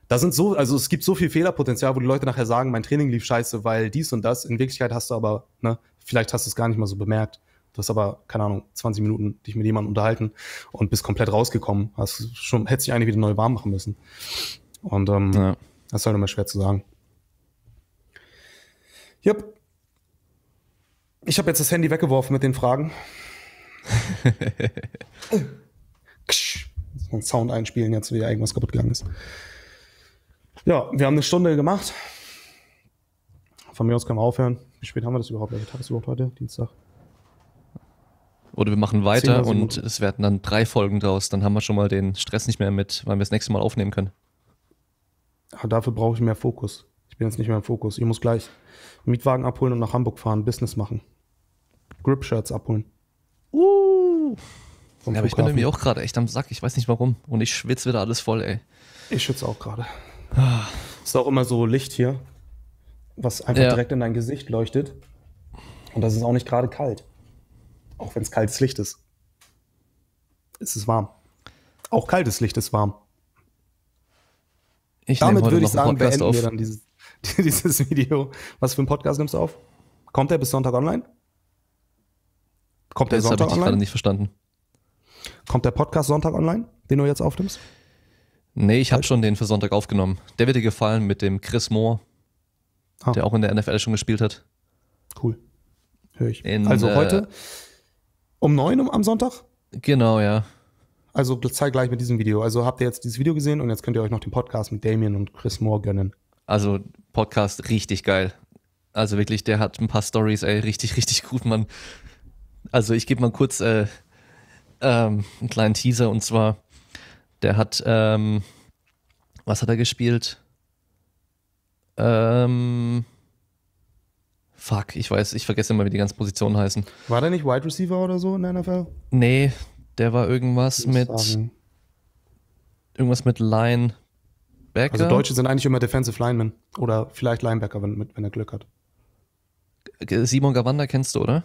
Da sind so, also es gibt so viel Fehlerpotenzial, wo die Leute nachher sagen, mein Training lief scheiße, weil dies und das. In Wirklichkeit hast du aber, ne, vielleicht hast du es gar nicht mal so bemerkt. Du hast aber, keine Ahnung, 20 Minuten dich mit jemandem unterhalten und bist komplett rausgekommen. Hast schon, hättest dich eigentlich wieder neu warm machen müssen. Und ähm, ja. Das ist halt immer schwer zu sagen. Jupp. Ich habe jetzt das Handy weggeworfen mit den Fragen. so ein Sound einspielen jetzt, wie irgendwas kaputt gegangen ist. Ja, wir haben eine Stunde gemacht. Von mir aus können wir aufhören. Wie spät haben wir das überhaupt? Welcher Tag ist überhaupt heute? Dienstag. Oder wir machen weiter und es werden dann drei Folgen draus. Dann haben wir schon mal den Stress nicht mehr mit, weil wir das nächste Mal aufnehmen können. Ah, dafür brauche ich mehr Fokus. Ich bin jetzt nicht mehr im Fokus. Ich muss gleich Mietwagen abholen und nach Hamburg fahren, Business machen. Grip-Shirts abholen. Uh. Ja, aber ich bin irgendwie auch gerade echt am Sack. Ich weiß nicht warum. Und ich schwitze wieder alles voll, ey. Ich schwitze auch gerade. Ah. Ist auch immer so Licht hier, was einfach ja. direkt in dein Gesicht leuchtet. Und das ist auch nicht gerade kalt. Auch wenn es kaltes Licht ist. Es ist warm. Auch kaltes Licht ist warm. Ich Damit würde ich sagen, beenden auf. wir dann dieses, dieses Video. Was für ein Podcast nimmst du auf? Kommt der bis Sonntag online? Kommt der das Sonntag ich online? Ich nicht verstanden. Kommt der Podcast Sonntag online, den du jetzt aufnimmst? Nee, ich habe schon den für Sonntag aufgenommen. Der wird dir gefallen mit dem Chris Moore, ah. der auch in der NFL schon gespielt hat. Cool. Höre ich. In, also äh, heute äh, um neun am Sonntag? Genau, ja. Also gleich mit diesem Video. Also habt ihr jetzt dieses Video gesehen und jetzt könnt ihr euch noch den Podcast mit Damien und Chris Moore gönnen. Also Podcast richtig geil. Also wirklich, der hat ein paar Stories, ey, richtig, richtig gut, Mann. Also ich gebe mal kurz äh, ähm, einen kleinen Teaser und zwar, der hat, ähm, was hat er gespielt? Ähm, fuck, ich weiß, ich vergesse immer, wie die ganzen Positionen heißen. War der nicht Wide Receiver oder so in der NFL? Nee, der war irgendwas mit sagen. irgendwas mit Linebacker. Also Deutsche sind eigentlich immer Defensive Linemen oder vielleicht Linebacker, wenn, wenn er Glück hat. Simon Gawanda kennst du, oder?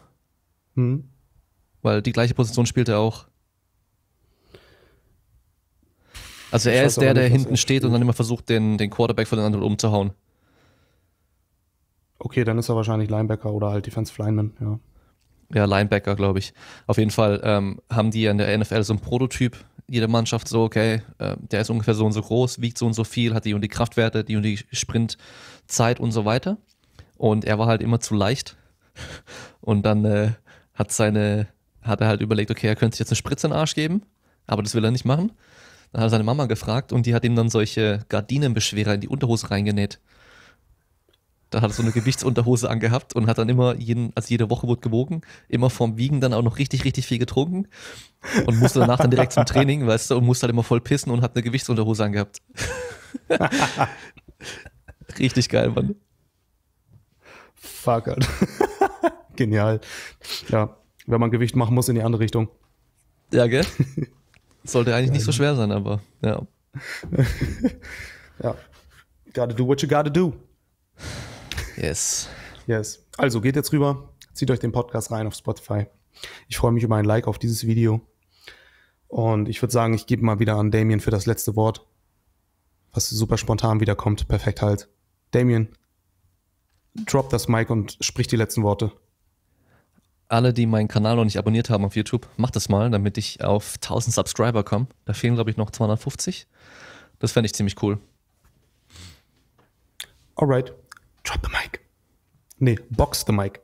Hm. Weil die gleiche Position spielt er auch. Also er ist der, der nicht, hinten steht und dann immer versucht, den, den Quarterback von den anderen umzuhauen. Okay, dann ist er wahrscheinlich Linebacker oder halt Defensive Lineman, ja ja, Linebacker, glaube ich. Auf jeden Fall ähm, haben die ja in der NFL so ein Prototyp, jede Mannschaft so, okay, äh, der ist ungefähr so und so groß, wiegt so und so viel, hat die und die Kraftwerte, die und die Sprintzeit und so weiter. Und er war halt immer zu leicht. Und dann äh, hat seine, hat er halt überlegt, okay, er könnte sich jetzt eine Spritze in den Arsch geben, aber das will er nicht machen. Dann hat er seine Mama gefragt und die hat ihm dann solche Gardinenbeschwerer in die Unterhose reingenäht. Da hat er so eine Gewichtsunterhose angehabt und hat dann immer, jeden, also jede Woche wurde gewogen, immer vorm Wiegen dann auch noch richtig, richtig viel getrunken und musste danach dann direkt zum Training, weißt du, und musste halt immer voll pissen und hat eine Gewichtsunterhose angehabt. richtig geil, Mann. Fuck, Alter. Genial. Ja, wenn man Gewicht machen muss in die andere Richtung. Ja, gell? Sollte eigentlich geil. nicht so schwer sein, aber ja. ja. Gotta do what you gotta do. Yes. Yes. Also geht jetzt rüber, zieht euch den Podcast rein auf Spotify. Ich freue mich über ein Like auf dieses Video. Und ich würde sagen, ich gebe mal wieder an Damien für das letzte Wort, was super spontan wiederkommt. Perfekt halt. Damien, drop das Mic und sprich die letzten Worte. Alle, die meinen Kanal noch nicht abonniert haben auf YouTube, macht das mal, damit ich auf 1000 Subscriber komme. Da fehlen, glaube ich, noch 250. Das fände ich ziemlich cool. Alright. Drop the mic. Nee, box the mic.